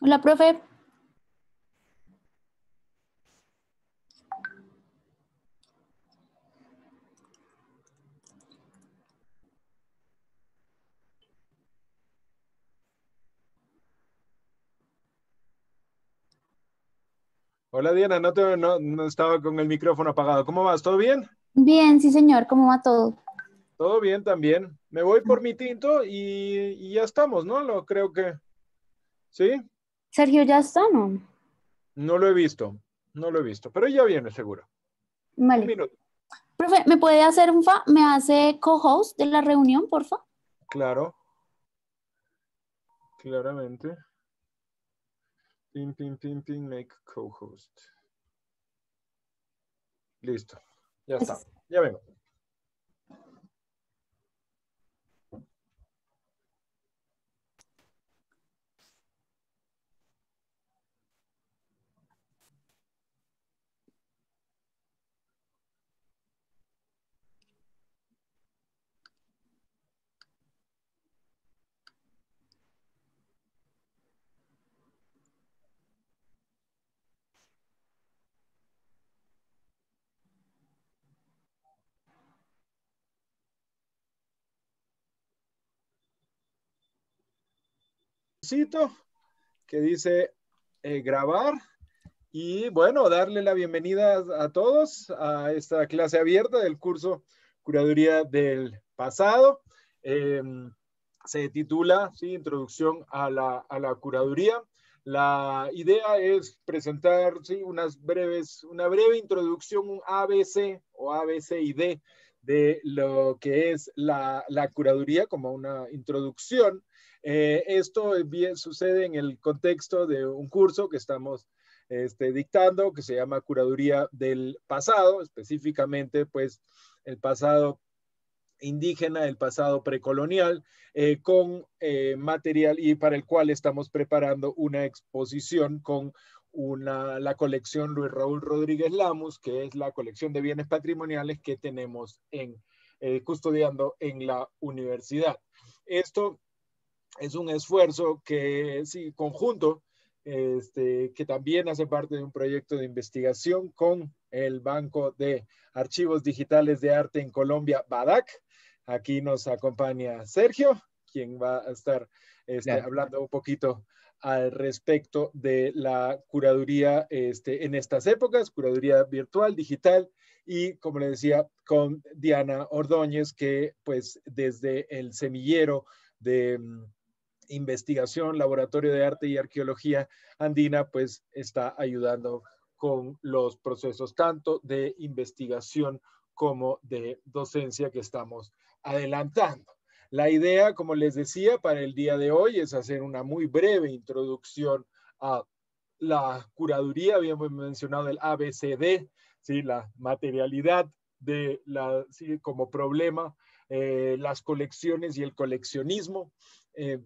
Hola, profe. Hola Diana, no, te, no, estaba con el micrófono apagado. ¿Cómo vas? ¿Todo bien? Bien, sí señor, ¿cómo va todo? Todo bien también. Me voy por mi tinto y, y ya estamos, ¿no? Lo creo que. ¿Sí? Sergio, ¿ya está no? No lo he visto, no lo he visto, pero ya viene seguro. Vale. Un minuto. Profe, ¿me puede hacer un fa? ¿Me hace co-host de la reunión, por favor? Claro. Claramente. Pim, pim, pim, pim, make co-host. Listo. Ya pues está. Ya vengo. que dice eh, grabar. Y bueno, darle la bienvenida a todos a esta clase abierta del curso Curaduría del Pasado. Em, se titula ¿sí? Introducción a la, Curaduría. La idea es presentar ¿sí? unas breves, una breve introducción, un ABC o d de lo que es la, la curaduría como una introducción eh, esto bien sucede en el contexto de un curso que estamos este, dictando que se llama Curaduría del Pasado, específicamente pues el pasado indígena, el pasado precolonial, eh, con eh, material y para el cual estamos preparando una exposición con la colección Luis Raúl Rodríguez Lamus, que es la colección de bienes patrimoniales que tenemos custodiando en la universidad. Esto es un esfuerzo que sí, conjunto, este, que también hace parte de un proyecto de investigación con el Banco de Archivos Digitales de Arte en Colombia, BADAC. Aquí nos acompaña Sergio, quien va a estar este, hablando un poquito al respecto de la curaduría este, en estas épocas, curaduría virtual, digital, y como le decía, con Diana Ordóñez, que pues desde el semillero de mm, investigación, laboratorio de arte y arqueología andina, pues está ayudando con los procesos tanto de investigación como de docencia que estamos adelantando. La idea, como les decía, para el día de hoy es hacer una muy breve introducción a la curaduría, habíamos mencionado el ABCD, ¿sí? la materialidad de la, ¿sí? como problema, eh, las colecciones y el coleccionismo, eh,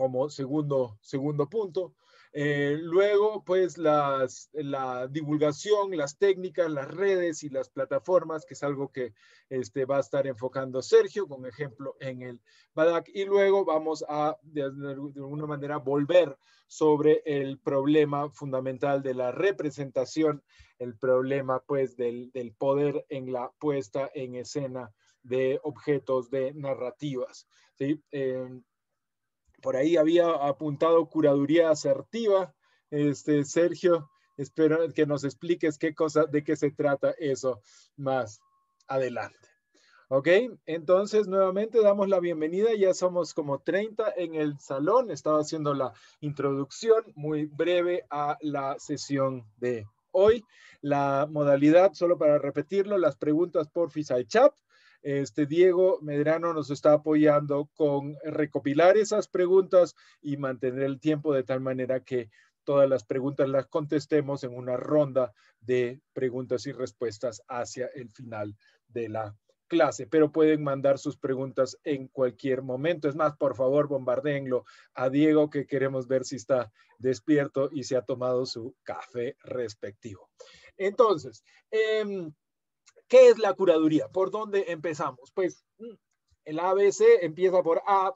como segundo, segundo punto. Eh, luego, pues las, la divulgación, las técnicas, las redes y las plataformas, que es algo que este, va a estar enfocando Sergio, con ejemplo, en el BADAC. Y luego vamos a, de, alguna manera, volver sobre el problema fundamental de la representación, el problema, pues, del, del poder en la puesta en escena de objetos, de narrativas. ¿sí? Eh, por ahí había apuntado curaduría asertiva. Este, Sergio, espero que nos expliques qué cosa, de qué se trata eso más adelante. Ok, entonces nuevamente damos la bienvenida. Ya somos como 30 en el salón. Estaba haciendo la introducción muy breve a la sesión de hoy. La modalidad, solo para repetirlo, las preguntas por chat. Este, Diego Medrano nos está apoyando con recopilar esas preguntas y mantener el tiempo de tal manera que todas las preguntas las contestemos en una ronda de preguntas y respuestas hacia el final de la clase, pero pueden mandar sus preguntas en cualquier momento. Es más, por favor, bombardenlo a Diego, que queremos ver si está despierto y si ha tomado su café respectivo. Entonces, em, ¿Qué es la curaduría? ¿Por dónde empezamos? Pues mm, el ABC empieza por A,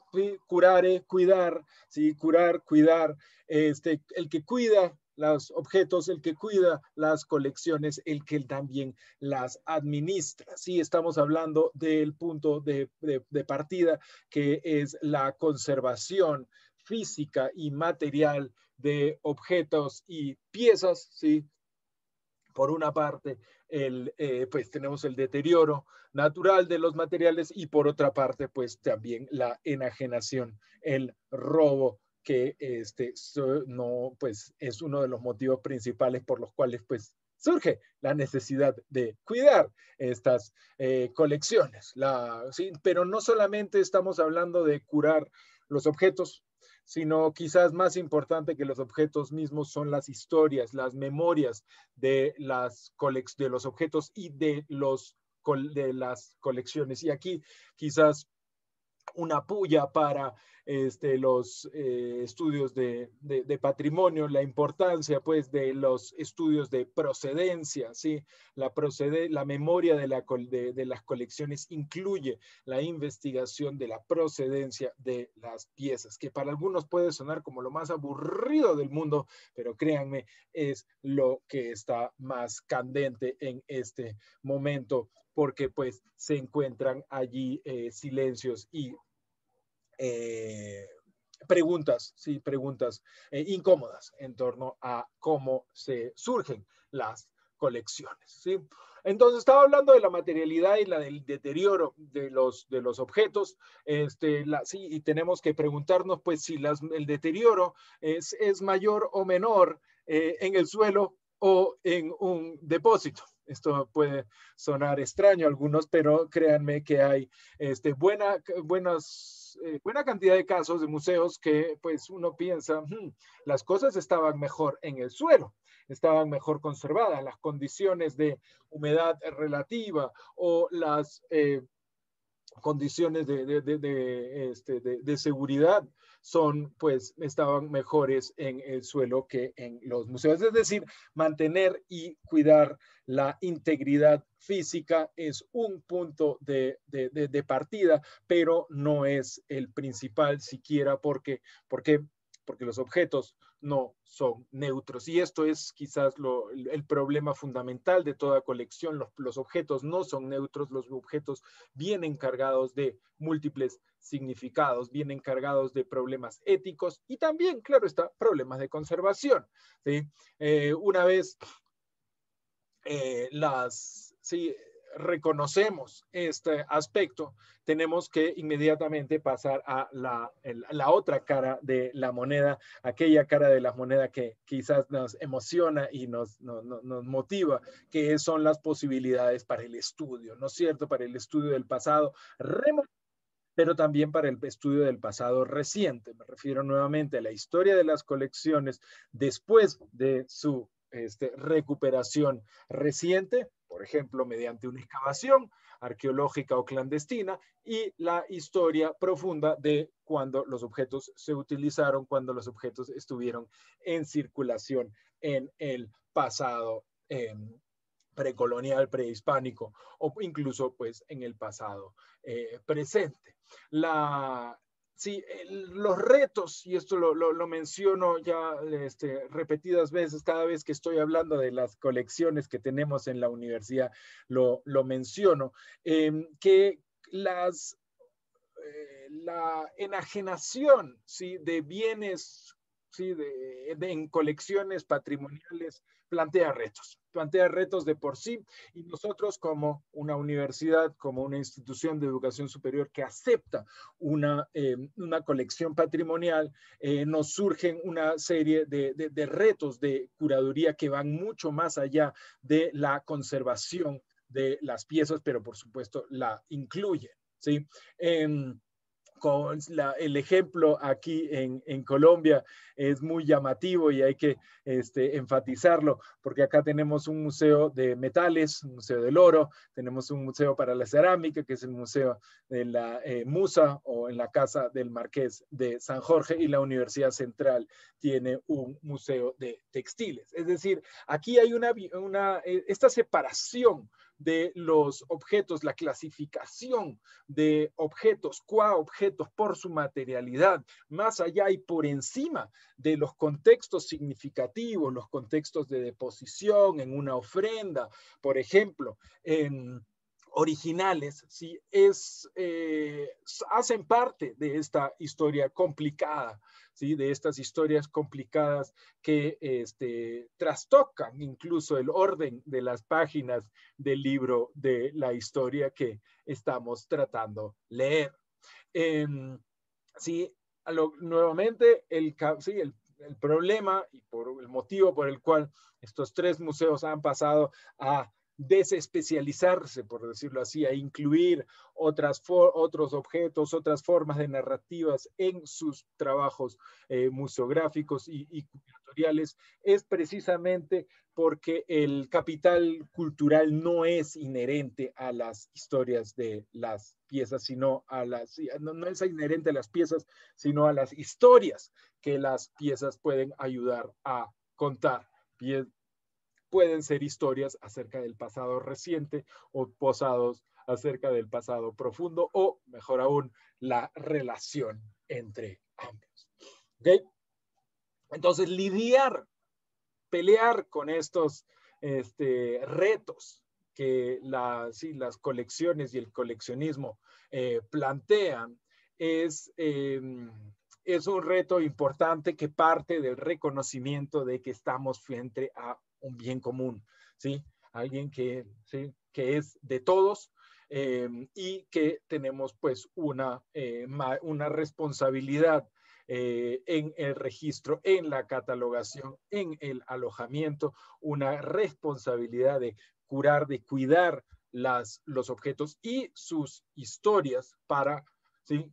curare, cuidar, ¿sí? curar, cuidar. Este, el que cuida los objetos, el que cuida las colecciones, el que también las administra. Sí, estamos hablando del punto de, de partida que es la conservación física y material de objetos y piezas, ¿sí? por una parte, el, eh, pues tenemos el deterioro natural de los materiales y por otra parte, pues también la enajenación, el robo que este, no, pues, es uno de los motivos principales por los cuales pues, surge la necesidad de cuidar estas eh, colecciones. La, Pero no solamente estamos hablando de curar los objetos, sino quizás más importante que los objetos mismos son las historias, las memorias de, las de los objetos y de, los, de las colecciones. Y aquí quizás una puya para este, los eh, estudios de, patrimonio, la importancia pues de los estudios de procedencia, ¿sí? la, la memoria de, de las colecciones incluye la investigación de la procedencia de las piezas, que para algunos puede sonar como lo más aburrido del mundo, pero créanme, es lo que está más candente en este momento porque pues se encuentran allí eh, silencios y eh, preguntas, sí, preguntas eh, incómodas en torno a cómo se surgen las colecciones, Entonces estaba hablando de la materialidad y la del deterioro de los, de los objetos, este, la, y tenemos que preguntarnos pues si las, el deterioro es, es mayor o menor en el suelo o en un depósito. Esto puede sonar extraño a algunos, pero créanme que hay este, eh, buena, cantidad de casos de museos que pues uno piensa, hmm, las cosas estaban mejor en el suelo estaban mejor conservadas, las condiciones de humedad relativa o las eh, condiciones de, este, seguridad son, pues, estaban mejores en el suelo que en los museos. Es decir, mantener y cuidar la integridad física es un punto de, partida, pero no es el principal siquiera porque, porque, porque los objetos no son neutros. Y esto es quizás el problema fundamental de toda colección. Los, objetos no son neutros, los objetos vienen cargados de múltiples significados, vienen cargados de problemas éticos y también, claro está, problemas de conservación. ¿sí? Eh, una vez eh, las reconocemos este aspecto, tenemos que inmediatamente pasar a la, otra cara de la moneda, aquella cara de la moneda que quizás nos emociona y nos, nos motiva, que son las posibilidades para el estudio, ¿no es cierto? Para el estudio del pasado remoto pero también para el estudio del pasado reciente. Me refiero nuevamente a la historia de las colecciones después de su este, recuperación reciente por ejemplo, mediante una excavación arqueológica o clandestina, y la historia profunda de cuando los objetos se utilizaron, cuando los objetos estuvieron en circulación en el pasado em, precolonial, prehispánico o incluso pues en el pasado eh, presente. La, Sí, los retos, y esto lo, lo, menciono ya este, repetidas veces, cada vez que estoy hablando de las colecciones que tenemos en la universidad, lo, lo menciono, em, que las, eh, la enajenación ¿sí? de bienes ¿sí? de, en colecciones patrimoniales plantea retos, plantea retos de por sí y nosotros como una universidad, como una institución de educación superior que acepta una, em, colección patrimonial, eh, nos surgen una serie de, retos de curaduría que van mucho más allá de la conservación de las piezas, pero por supuesto la incluyen. ¿sí? Em, el ejemplo aquí en, Colombia es muy llamativo y hay que este, enfatizarlo, porque acá tenemos un museo de metales, un museo del oro, tenemos un museo para la cerámica, que es el museo de la eh, Musa o en la casa del Marqués de San Jorge y la Universidad Central tiene un museo de textiles. Es decir, aquí hay una, una eh, esta separación de los objetos, la clasificación de objetos, cuá objetos por su materialidad, más allá y por encima de los contextos significativos, los contextos de deposición en una ofrenda, por ejemplo, en originales, ¿sí? es, eh, hacen parte de esta historia complicada, ¿sí? de estas historias complicadas que este, trastocan incluso el orden de las páginas del libro de la historia que estamos tratando de leer. Em, sí, nuevamente, el, el problema y por el motivo por el cual estos tres museos han pasado a desespecializarse, por decirlo así, a incluir otras otros objetos, otras formas de narrativas en sus trabajos eh, museográficos y, curatoriales, es precisamente porque el capital cultural no es inherente a las historias de las piezas, sino a las, no, es inherente a las piezas, sino a las historias que las piezas pueden ayudar a contar pueden ser historias acerca del pasado reciente o posados acerca del pasado profundo o, mejor aún, la relación entre ambos. Entonces, lidiar, pelear con estos este, retos que las colecciones y el coleccionismo eh, plantean es, em, es un reto importante que parte del reconocimiento de que estamos frente a un bien común, ¿sí? Alguien que, que es de todos eh, y que tenemos pues una, eh, una responsabilidad eh, en el registro, en la catalogación, en el alojamiento, una responsabilidad de curar, de cuidar las, los objetos y sus historias para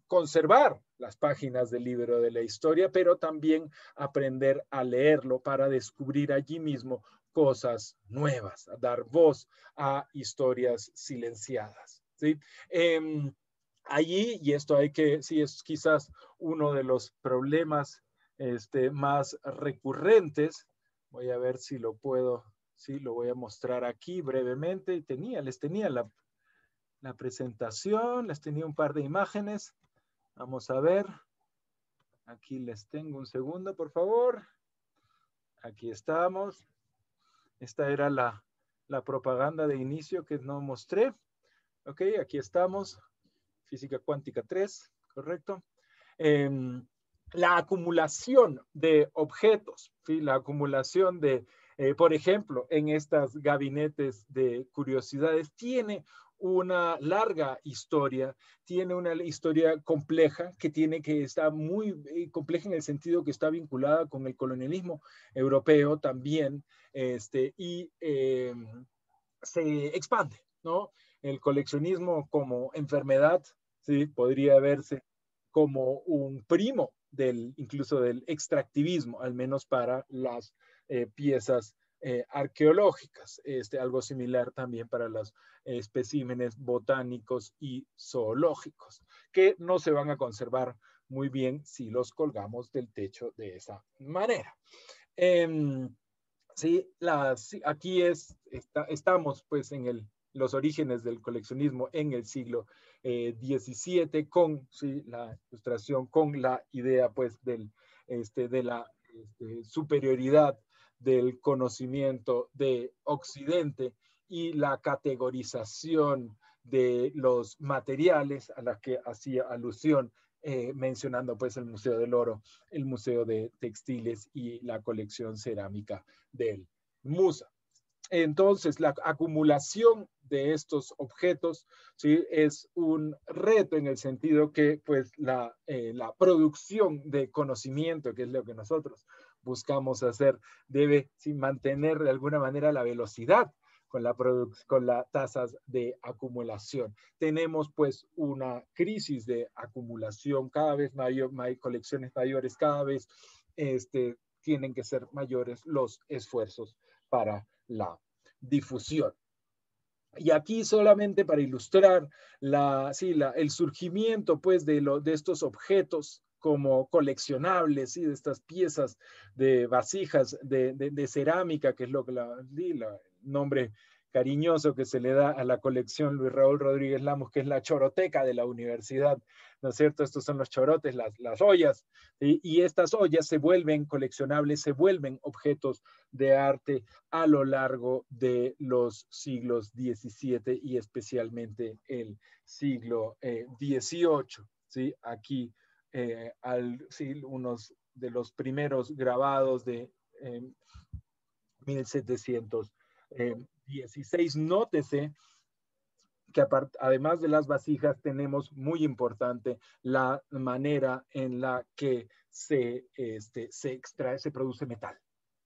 conservar las páginas del libro de la historia, pero también aprender a leerlo para descubrir allí mismo cosas nuevas, a dar voz a historias silenciadas. Em, allí, y esto hay que, sí, es quizás uno de los problemas este, más recurrentes. Voy a ver si lo puedo, sí, lo voy a mostrar aquí brevemente. Tenía, les tenía la, la presentación, les tenía un par de imágenes. Vamos a ver. Aquí les tengo un segundo, por favor. Aquí estamos. Esta era la, propaganda de inicio que no mostré. Ok, aquí estamos. Física cuántica 3, correcto. Em, la acumulación de objetos, ¿sí? la acumulación de, eh, por ejemplo, en estas gabinetes de curiosidades, tiene una larga historia, tiene una historia compleja que tiene que estar muy eh, compleja en el sentido que está vinculada con el colonialismo europeo también, este, y eh, se expande, ¿no? El coleccionismo como enfermedad, sí, podría verse como un primo del, incluso del extractivismo, al menos para las eh, piezas eh, arqueológicas, este, algo similar también para los especímenes botánicos y zoológicos, que no se van a conservar muy bien si los colgamos del techo de esa manera. Em, aquí es, estamos pues en el, los orígenes del coleccionismo en el siglo XVII eh, con la ilustración, con la idea pues del, este, de la este, superioridad del conocimiento de Occidente y la categorización de los materiales a las que hacía alusión, eh, mencionando pues el Museo del Oro, el Museo de Textiles y la colección cerámica del Musa. Entonces, la acumulación de estos objetos ¿sí? es un reto en el sentido que pues, la, eh, la producción de conocimiento, que es lo que nosotros buscamos hacer, debe mantener de alguna manera la velocidad con la, con tasas de acumulación. Tenemos pues una crisis de acumulación cada vez mayor, hay colecciones mayores, cada vez este, tienen que ser mayores los esfuerzos para la difusión. Y aquí solamente para ilustrar la, sí, el surgimiento pues de, lo, de estos objetos como coleccionables, de estas piezas de vasijas de, cerámica, que es lo que nombre cariñoso que se le da a la colección Luis Raúl Rodríguez Lamos, que es la choroteca de la universidad, ¿no es cierto? Estos son los chorotes, las, ollas, y estas ollas se vuelven coleccionables, se vuelven objetos de arte a lo largo de los siglos XVII y especialmente el siglo XVIII, eh, ¿sí? Aquí eh, al, sí, unos de los primeros grabados de 1716. Eh, Nótese que además de las vasijas tenemos muy importante la manera en la que se, este, se extrae, se produce metal.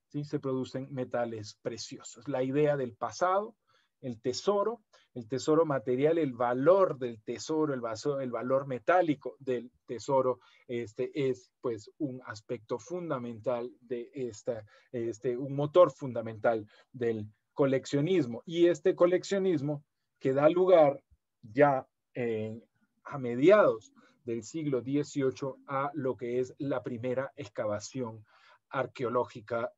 ¿sí? Se producen metales preciosos. La idea del pasado el tesoro, el tesoro material, el valor del tesoro, el, el valor metálico del tesoro, este es pues un aspecto fundamental de esta, este, un motor fundamental del coleccionismo. Y este coleccionismo que da lugar ya a mediados del siglo XVIII a lo que es la primera excavación arqueológica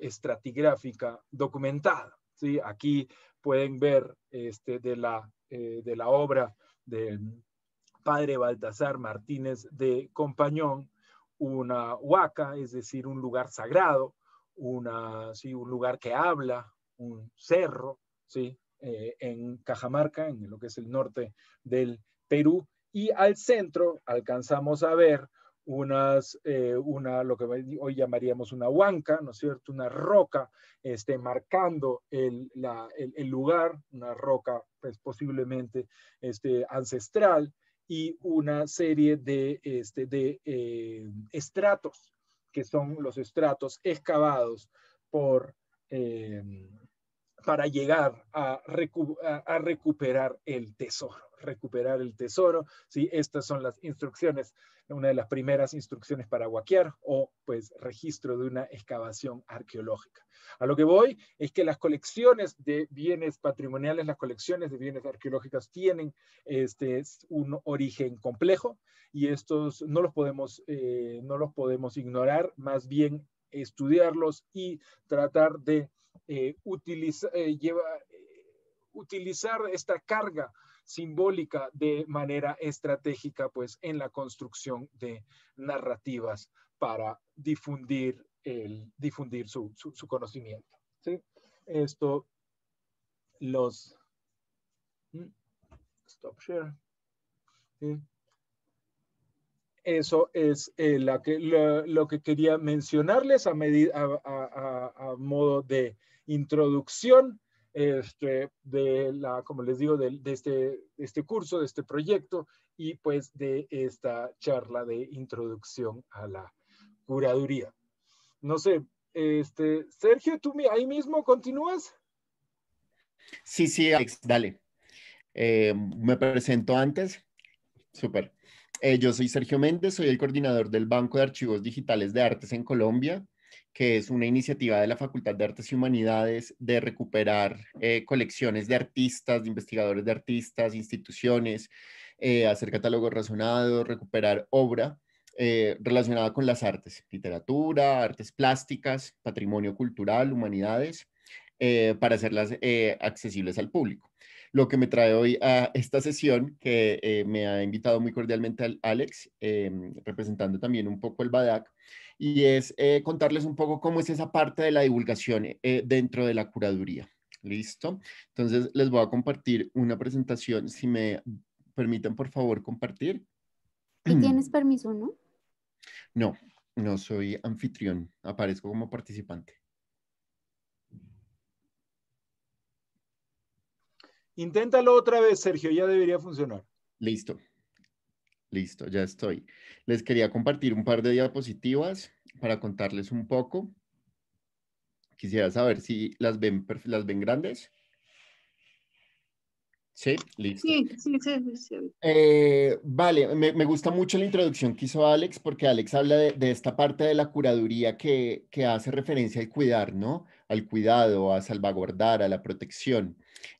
estratigráfica documentada. Aquí pueden ver este, de, la, eh, de obra del padre Baltasar Martínez de Compañón, una huaca, es decir, un lugar sagrado, una, un lugar que habla, un cerro, ¿sí? Eh, en Cajamarca, en lo que es el norte del Perú, y al centro alcanzamos a ver unas, eh, una, lo que hoy llamaríamos una huanca, ¿no es cierto? Una roca este, marcando el, lugar, una roca pues, posiblemente este, ancestral y una serie de, este, eh, estratos, que son los estratos excavados por, eh, para llegar a recuperar el tesoro recuperar el tesoro, ¿sí? Estas son las instrucciones, una de las primeras instrucciones para guaquear o pues registro de una excavación arqueológica. A lo que voy es que las colecciones de bienes patrimoniales, las colecciones de bienes arqueológicas tienen este, un origen complejo y estos no los podemos, eh, no los podemos ignorar, más bien estudiarlos y tratar de eh, eh llevar eh, utilizar esta carga simbólica de manera estratégica, pues en la construcción de narrativas para difundir, el, difundir su, conocimiento. Esto los... Mm, stop share. eso es eh, la lo, que quería mencionarles a, a, a, modo de introducción este, de la, como les digo, este, de, este, curso, de este proyecto y pues de esta charla de introducción a la curaduría. No sé, este, Sergio, ¿tú ahí mismo continúas? Sí, sí, Alex, dale. Eh, me presento antes. Súper. Eh, yo soy Sergio Méndez, soy el coordinador del Banco de Archivos Digitales de Artes en Colombia que es una iniciativa de la Facultad de Artes y Humanidades de recuperar eh, colecciones de artistas, de investigadores de artistas, instituciones, eh, hacer catálogos razonados, recuperar obra eh, relacionada con las artes, literatura, artes plásticas, patrimonio cultural, humanidades, para hacerlas accesibles al público lo que me trae hoy a esta sesión que eh, me ha invitado muy cordialmente Alex, em, representando también un poco el BADAC, y es eh, contarles un poco cómo es esa parte de la divulgación eh, dentro de la curaduría. Listo. Entonces les voy a compartir una presentación, si me permiten por favor compartir. ¿Y tienes permiso, no? No, no soy anfitrión, aparezco como participante. Inténtalo otra vez, Sergio, ya debería funcionar. Listo. Listo, ya estoy. Les quería compartir un par de diapositivas para contarles un poco. Quisiera saber si las ven, las ven grandes. Sí, listo. Sí, sí, sí. sí. Eh, vale, me, me, gusta mucho la introducción que hizo Alex, porque Alex habla de, de esta parte de la curaduría que, que, hace referencia al cuidar, ¿no? Al cuidado, a salvaguardar, a la protección.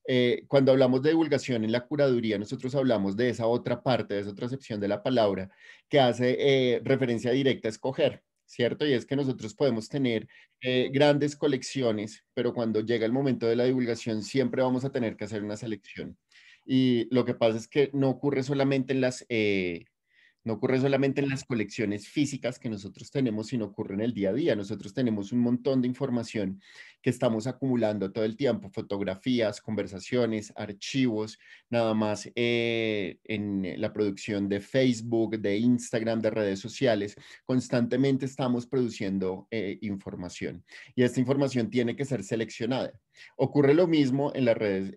Eh, cuando hablamos de divulgación en la curaduría, nosotros hablamos de esa otra parte, de esa otra sección de la palabra, que hace eh, referencia directa a escoger, ¿cierto? Y es que nosotros podemos tener grandes colecciones, pero cuando llega el momento de la divulgación siempre vamos a tener que hacer una selección. Y lo que pasa es que no ocurre solamente en las, eh, no ocurre solamente en las colecciones físicas que nosotros tenemos, sino ocurre en el día a día. Nosotros tenemos un montón de información que estamos acumulando todo el tiempo, fotografías, conversaciones, archivos, nada más eh, en la producción de Facebook, de Instagram, de redes sociales. Constantemente estamos produciendo eh, información y esta información tiene que ser seleccionada. Ocurre lo mismo en las redes,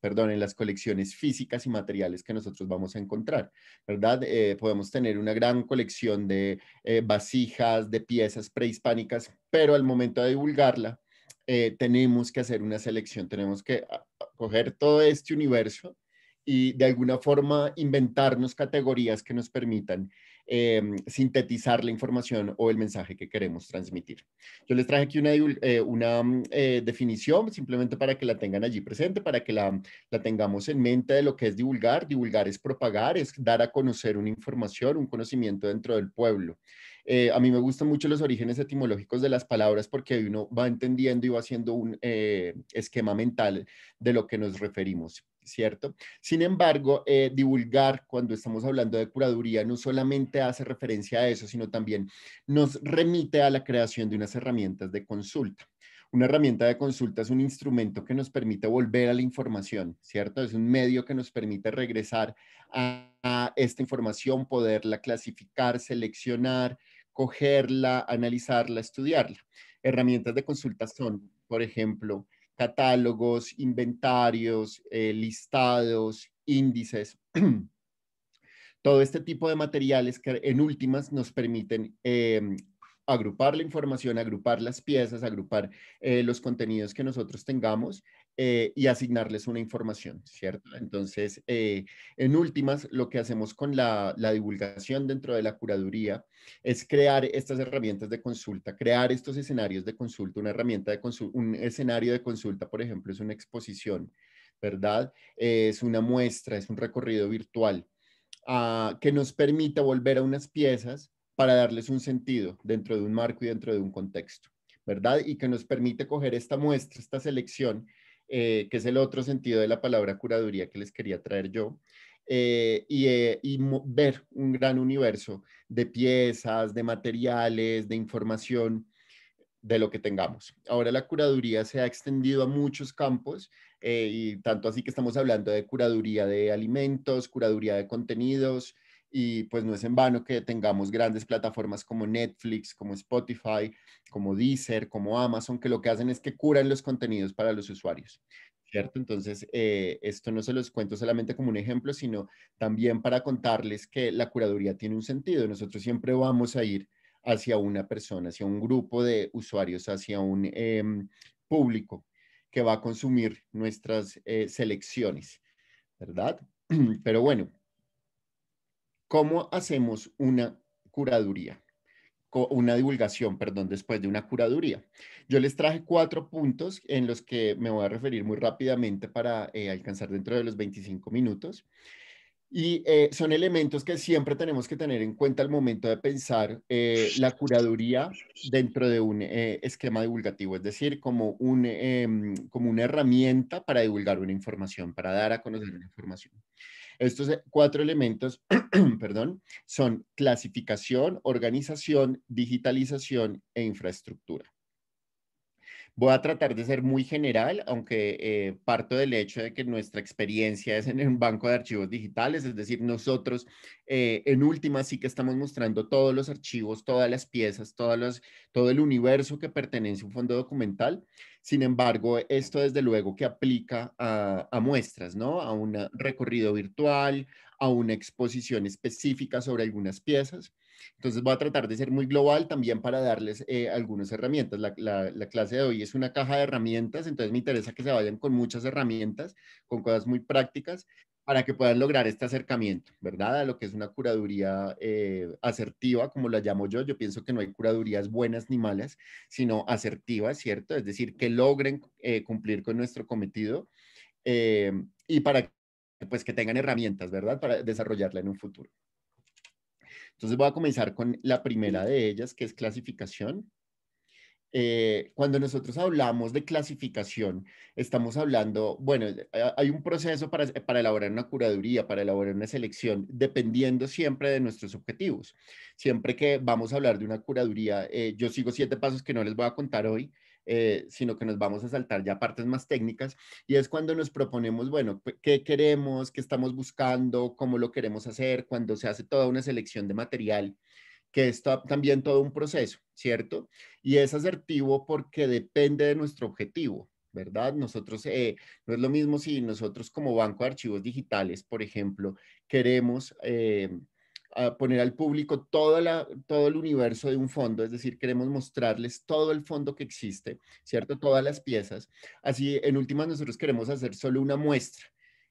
perdón, en las colecciones físicas y materiales que nosotros vamos a encontrar, ¿verdad? Eh, podemos tener una gran colección de eh, vasijas, de piezas prehispánicas, pero al momento de divulgarla, eh, tenemos que hacer una selección, tenemos que ah, ah, coger todo este universo y de alguna forma inventarnos categorías que nos permitan Em, sintetizar la información o el mensaje que queremos transmitir. Yo les traje aquí una, eh, mm, eh, definición simplemente para que la tengan allí presente, para que la, tengamos en mente de lo que es divulgar. Divulgar es propagar, es dar a conocer una información, un conocimiento dentro del pueblo. Eh, a mí me gustan mucho los orígenes etimológicos de las palabras porque uno va entendiendo y va haciendo un esquema mental de lo que nos referimos. ¿cierto? Sin embargo, eh, divulgar cuando estamos hablando de curaduría no solamente hace referencia a eso, sino también nos remite a la creación de unas herramientas de consulta. Una herramienta de consulta es un instrumento que nos permite volver a la información, ¿cierto? Es un medio que nos permite regresar a, a esta información, poderla clasificar, seleccionar, cogerla, analizarla, estudiarla. Herramientas de consulta son, por ejemplo, catálogos, inventarios, eh, listados, índices. Todo este tipo de materiales que en últimas nos permiten em, agrupar la información, agrupar las piezas, agrupar eh, los contenidos que nosotros tengamos eh, y asignarles una información, ¿cierto? Entonces, eh, en últimas, lo que hacemos con la, divulgación dentro de la curaduría es crear estas herramientas de consulta, crear estos escenarios de consulta, una herramienta de consulta, un escenario de consulta, por ejemplo, es una exposición, ¿verdad? es una muestra, es un recorrido virtual ah, que nos permita volver a unas piezas para darles un sentido dentro de un marco y dentro de un contexto. ¿verdad? Y que nos permite coger esta muestra, esta selección eh, que es el otro sentido de la palabra curaduría que les quería traer yo, eh, y, eh, ver un gran universo de piezas, de materiales, de información de lo que tengamos. Ahora la curaduría se ha extendido a muchos campos y tanto así que estamos hablando de curaduría de alimentos, curaduría de contenidos, y pues no es en vano que tengamos grandes plataformas como Netflix, como Spotify, como Deezer, como Amazon, que lo que hacen es que curan los contenidos para los usuarios. ¿Cierto? Entonces, eh, esto no se los cuento solamente como un ejemplo, sino también para contarles que la curaduría tiene un sentido. Nosotros siempre vamos a ir hacia una persona, hacia un grupo de usuarios, hacia un em, público que va a consumir nuestras eh, selecciones, ¿verdad? Pero bueno, ¿Cómo hacemos una curaduría? una divulgación, perdón, después de una curaduría. Yo les traje cuatro puntos en los que me voy a referir muy rápidamente para eh, alcanzar dentro de los 25 minutos. Y eh, son elementos que siempre tenemos que tener en cuenta al momento de pensar eh, la curaduría dentro de un esquema divulgativo, es decir, em, como una herramienta para divulgar una información, para dar a conocer una información. Estos eh, cuatro elementos, perdón, son clasificación, organización, digitalización e infraestructura. Voy a tratar de ser muy general, aunque eh, parto del hecho de que nuestra experiencia es en un banco de archivos digitales, es decir, nosotros eh, en última sí que estamos mostrando todos los archivos, todas las piezas, todo el universo que pertenece a un fondo documental. Sin embargo, esto desde luego que aplica a, a muestras, ¿no? A un recorrido virtual, a una exposición específica sobre algunas piezas. Entonces voy a tratar de ser muy global también para darles eh, algunas herramientas. La, clase de hoy es una caja de herramientas, entonces me interesa que se vayan con muchas herramientas, con cosas muy prácticas, para que puedan lograr este acercamiento, ¿verdad? A lo que es una curaduría eh, asertiva, como la llamo yo. Yo pienso que no hay curadurías buenas ni malas, sino asertivas, ¿cierto? Es decir, que logren eh, cumplir con nuestro cometido y para pues que tengan herramientas, ¿verdad? Para desarrollarla en un futuro. Entonces voy a comenzar con la primera de ellas, que es clasificación. Eh, cuando nosotros hablamos de clasificación, estamos hablando, bueno, hay un proceso para, elaborar una curaduría, para elaborar una selección, dependiendo siempre de nuestros objetivos. Siempre que vamos a hablar de una curaduría, eh, yo sigo siete pasos que no les voy a contar hoy, eh, sino que nos vamos a saltar ya partes más técnicas y es cuando nos proponemos, bueno, qué queremos, qué estamos buscando, cómo lo queremos hacer, cuando se hace toda una selección de material que es también todo un proceso, ¿cierto? Y es asertivo porque depende de nuestro objetivo, ¿verdad? Nosotros, eh, no es lo mismo si nosotros como banco de archivos digitales, por ejemplo, queremos... Eh, a poner al público todo, todo el universo de un fondo, es decir, queremos mostrarles todo el fondo que existe, ¿cierto? Todas las piezas. Así, en últimas, nosotros queremos hacer solo una muestra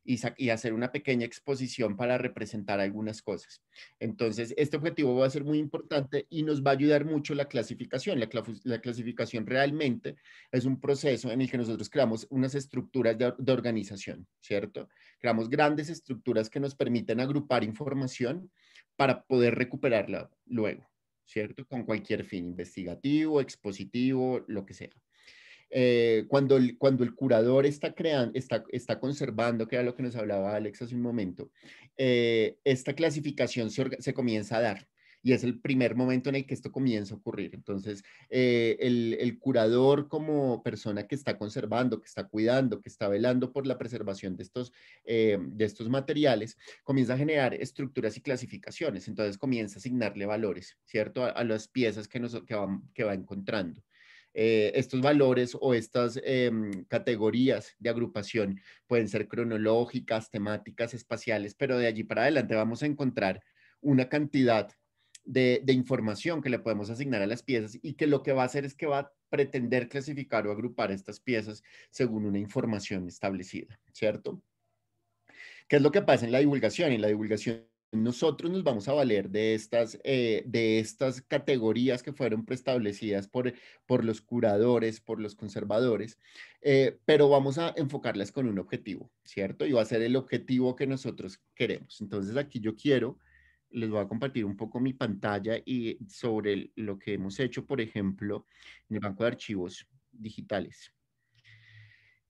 y, hacer una pequeña exposición para representar algunas cosas. Entonces, este objetivo va a ser muy importante y nos va a ayudar mucho la clasificación. La, clasificación realmente es un proceso en el que nosotros creamos unas estructuras de organización, ¿cierto? Creamos grandes estructuras que nos permiten agrupar información para poder recuperarla luego, ¿cierto? Con cualquier fin, investigativo, expositivo, lo que sea. Eh, cuando, el, cuando el curador está creando, está, está conservando, que era lo que nos hablaba Alex hace un momento, eh, esta clasificación se comienza a dar, y es el primer momento en el que esto comienza a ocurrir. Entonces, eh, el, curador como persona que está conservando, que está cuidando, que está velando por la preservación de estos, eh, de estos materiales, comienza a generar estructuras y clasificaciones. Entonces, comienza a asignarle valores, ¿cierto? A, las piezas que, nos, que, va, encontrando. Eh, estos valores o estas em, categorías de agrupación pueden ser cronológicas, temáticas, espaciales, pero de allí para adelante vamos a encontrar una cantidad de, información que le podemos asignar a las piezas y que lo que va a hacer es que va a pretender clasificar o agrupar estas piezas según una información establecida, ¿cierto? ¿Qué es lo que pasa en la divulgación? En la divulgación nosotros nos vamos a valer de estas, eh, de estas categorías que fueron preestablecidas por, por los curadores, por los conservadores, eh, pero vamos a enfocarlas con un objetivo, ¿cierto? Y va a ser el objetivo que nosotros queremos. Entonces aquí yo quiero les voy a compartir un poco mi pantalla y sobre lo que hemos hecho, por ejemplo, en el banco de archivos digitales.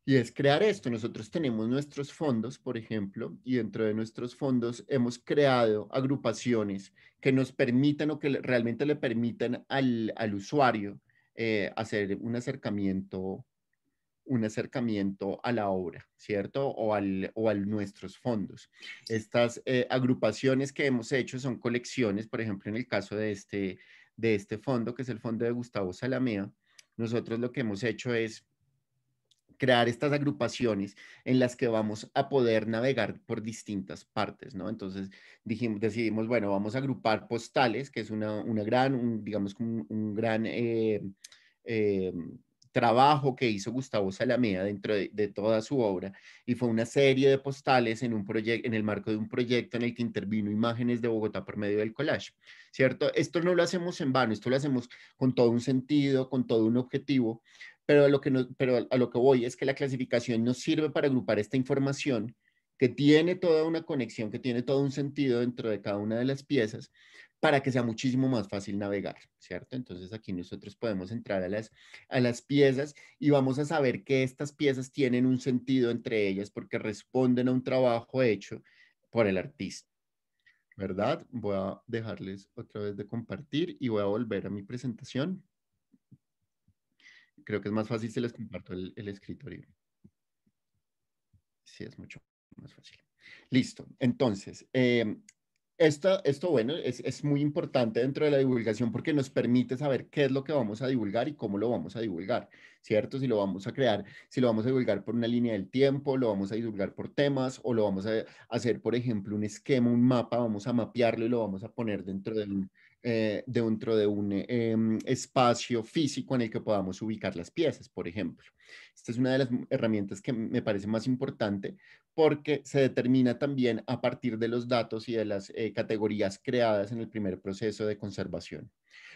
Y es crear esto. Nosotros tenemos nuestros fondos, por ejemplo, y dentro de nuestros fondos hemos creado agrupaciones que nos permitan o que realmente le permitan al, al usuario eh, hacer un acercamiento un acercamiento a la obra, ¿cierto? O, al, a nuestros fondos. Estas eh, agrupaciones que hemos hecho son colecciones, por ejemplo, en el caso de este, de este fondo, que es el fondo de Gustavo Salamea, nosotros lo que hemos hecho es crear estas agrupaciones en las que vamos a poder navegar por distintas partes, ¿no? Entonces dijimos, decidimos, bueno, vamos a agrupar postales, que es una, gran, digamos, un, gran... Eh, eh, trabajo que hizo Gustavo Salamea dentro de, toda su obra y fue una serie de postales en, un en el marco de un proyecto en el que intervino imágenes de Bogotá por medio del collage, ¿cierto? Esto no lo hacemos en vano, esto lo hacemos con todo un sentido, con todo un objetivo, pero lo que, pero a lo que voy es que la clasificación nos sirve para agrupar esta información que tiene toda una conexión, que tiene todo un sentido dentro de cada una de las piezas, para que sea muchísimo más fácil navegar, ¿cierto? Entonces aquí nosotros podemos entrar a las, a las piezas y vamos a saber que estas piezas tienen un sentido entre ellas porque responden a un trabajo hecho por el artista. ¿Verdad? Voy a dejarles otra vez de compartir y voy a volver a mi presentación. Creo que es más fácil si les comparto el, escritorio. Sí, es mucho más fácil. Listo. Entonces, em, esto, bueno, es, es, muy importante dentro de la divulgación porque nos permite saber qué es lo que vamos a divulgar y cómo lo vamos a divulgar, ¿cierto? Si lo vamos a crear, si lo vamos a divulgar por una línea del tiempo, lo vamos a divulgar por temas o lo vamos a hacer, por ejemplo, un esquema, un mapa, vamos a mapearlo y lo vamos a poner dentro de un, eh, dentro de un em, espacio físico en el que podamos ubicar las piezas, por ejemplo. Esta es una de las herramientas que me parece más importante porque se determina también a partir de los datos y de las eh, categorías creadas en el primer proceso de conservación.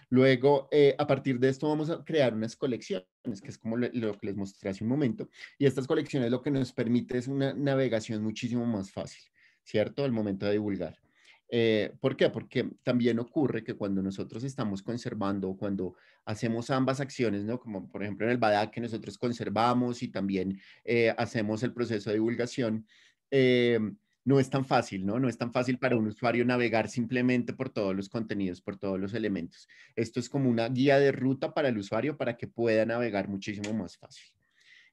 Luego, eh, a partir de esto vamos a crear unas colecciones, que es como lo, lo, que les mostré hace un momento, y estas colecciones lo que nos permite es una navegación muchísimo más fácil, ¿cierto? Al momento de divulgar. Eh, ¿Por qué? Porque también ocurre que cuando nosotros estamos conservando, cuando hacemos ambas acciones, ¿no? Como por ejemplo en el BADAC que nosotros conservamos y también eh, hacemos el proceso de divulgación, eh, no es tan fácil, ¿no? No es tan fácil para un usuario navegar simplemente por todos los contenidos, por todos los elementos. Esto es como una guía de ruta para el usuario para que pueda navegar muchísimo más fácil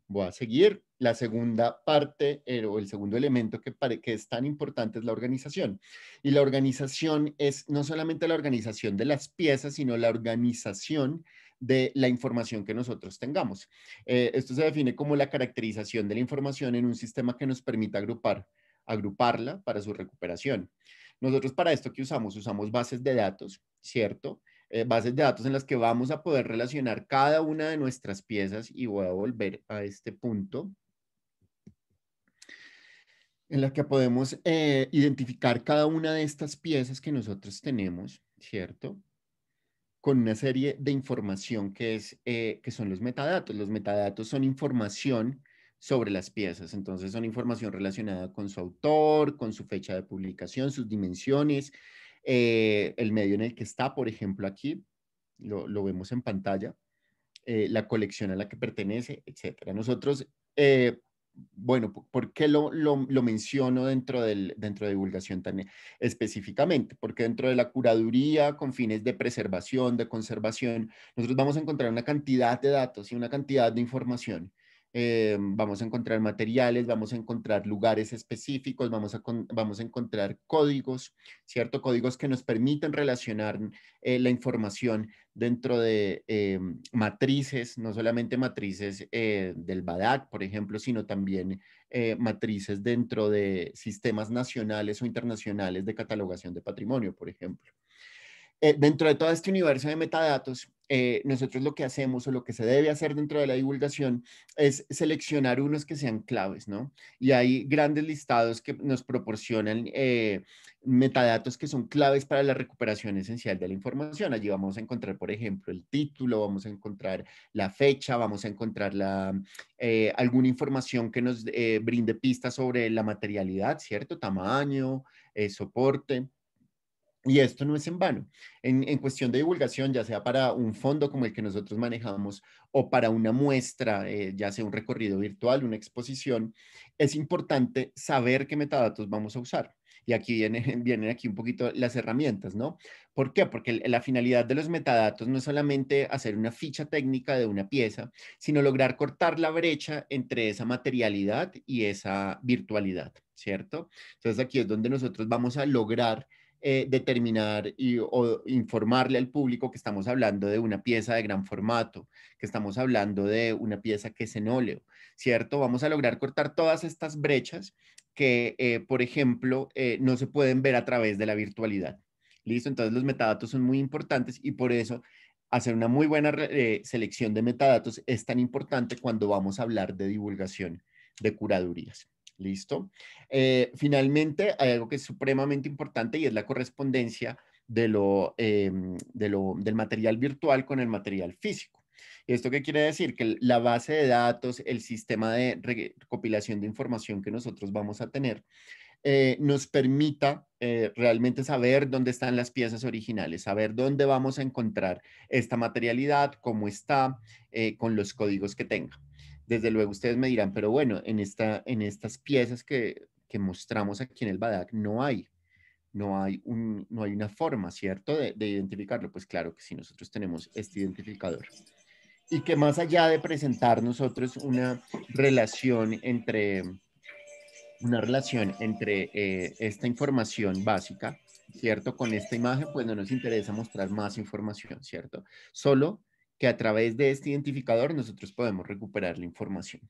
voy a seguir. La segunda parte eh, o el segundo elemento que, que es tan importante es la organización. Y la organización es no solamente la organización de las piezas, sino la organización de la información que nosotros tengamos. Eh, esto se define como la caracterización de la información en un sistema que nos permita agrupar, agruparla para su recuperación. Nosotros para esto que usamos, usamos bases de datos, ¿cierto? Eh, bases de datos en las que vamos a poder relacionar cada una de nuestras piezas y voy a volver a este punto en la que podemos eh, identificar cada una de estas piezas que nosotros tenemos, ¿cierto? Con una serie de información eh, que son los metadatos. Los metadatos son información sobre las piezas, entonces son información relacionada con su autor, con su fecha de publicación, sus dimensiones, eh, el medio en el que está, por ejemplo, aquí, lo, vemos en pantalla, eh, la colección a la que pertenece, etcétera. Nosotros, eh, bueno, ¿por qué lo, menciono dentro, del, dentro de divulgación tan específicamente? Porque dentro de la curaduría con fines de preservación, de conservación, nosotros vamos a encontrar una cantidad de datos y una cantidad de información eh, vamos a encontrar materiales, vamos a encontrar lugares específicos, vamos a, encontrar códigos, ¿cierto? Códigos que nos permiten relacionar eh, la información dentro de eh, matrices, no solamente matrices del BADAC, por ejemplo, sino también matrices dentro de sistemas nacionales o internacionales de catalogación de patrimonio, por ejemplo. Eh, dentro de todo este universo de metadatos, eh, nosotros lo que hacemos o lo que se debe hacer dentro de la divulgación es seleccionar unos que sean claves, ¿no? Y hay grandes listados que nos proporcionan eh, metadatos que son claves para la recuperación esencial de la información. Allí vamos a encontrar, por ejemplo, el título, vamos a encontrar la fecha, vamos a encontrar la, alguna información que nos brinde pistas sobre la materialidad, ¿cierto? Tamaño, soporte. Y esto no es en vano. En, cuestión de divulgación, ya sea para un fondo como el que nosotros manejamos o para una muestra, eh, ya sea un recorrido virtual, una exposición, es importante saber qué metadatos vamos a usar. Y aquí vienen, vienen aquí un poquito las herramientas, ¿no? ¿Por qué? Porque la finalidad de los metadatos no es solamente hacer una ficha técnica de una pieza, sino lograr cortar la brecha entre esa materialidad y esa virtualidad, ¿cierto? Entonces aquí es donde nosotros vamos a lograr eh, determinar y, o informarle al público que estamos hablando de una pieza de gran formato, que estamos hablando de una pieza que es en óleo, ¿cierto? Vamos a lograr cortar todas estas brechas que, eh, por ejemplo, eh, no se pueden ver a través de la virtualidad. ¿Listo? Entonces los metadatos son muy importantes y por eso hacer una muy buena selección de metadatos es tan importante cuando vamos a hablar de divulgación de curadurías. ¿Listo? Eh, finalmente, hay algo que es supremamente importante y es la correspondencia em, de lo, del material virtual con el material físico. ¿Esto qué quiere decir? Que la base de datos, el sistema de recopilación de información que nosotros vamos a tener, eh, nos permita eh, realmente saber dónde están las piezas originales, saber dónde vamos a encontrar esta materialidad, cómo está, con los códigos que tenga. Desde luego ustedes me dirán, pero bueno, en, esta, en estas piezas que, que mostramos aquí en el BADAC no hay, no hay, un, no hay una forma, ¿cierto?, de, identificarlo. Pues claro que sí, nosotros tenemos este identificador. Y que más allá de presentar nosotros una relación entre, una relación entre eh, esta información básica, ¿cierto? Con esta imagen, pues no nos interesa mostrar más información, ¿cierto? Solo que a través de este identificador nosotros podemos recuperar la información.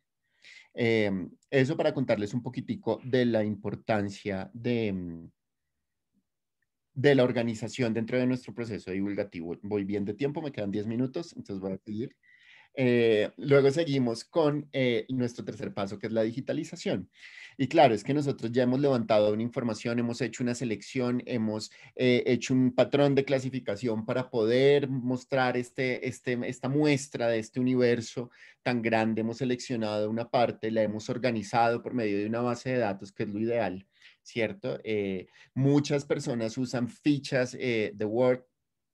Em, eso para contarles un poquitico de la importancia de, mm, de la organización dentro de nuestro proceso divulgativo. Voy bien de tiempo, me quedan 10 minutos, entonces voy a seguir. Eh, luego seguimos con eh, nuestro tercer paso, que es la digitalización. Y claro, es que nosotros ya hemos levantado una información, hemos hecho una selección, hemos eh, hecho un patrón de clasificación para poder mostrar este, este, esta muestra de este universo tan grande. Hemos seleccionado una parte, la hemos organizado por medio de una base de datos, que es lo ideal. ¿Cierto? muchas personas usan fichas de Word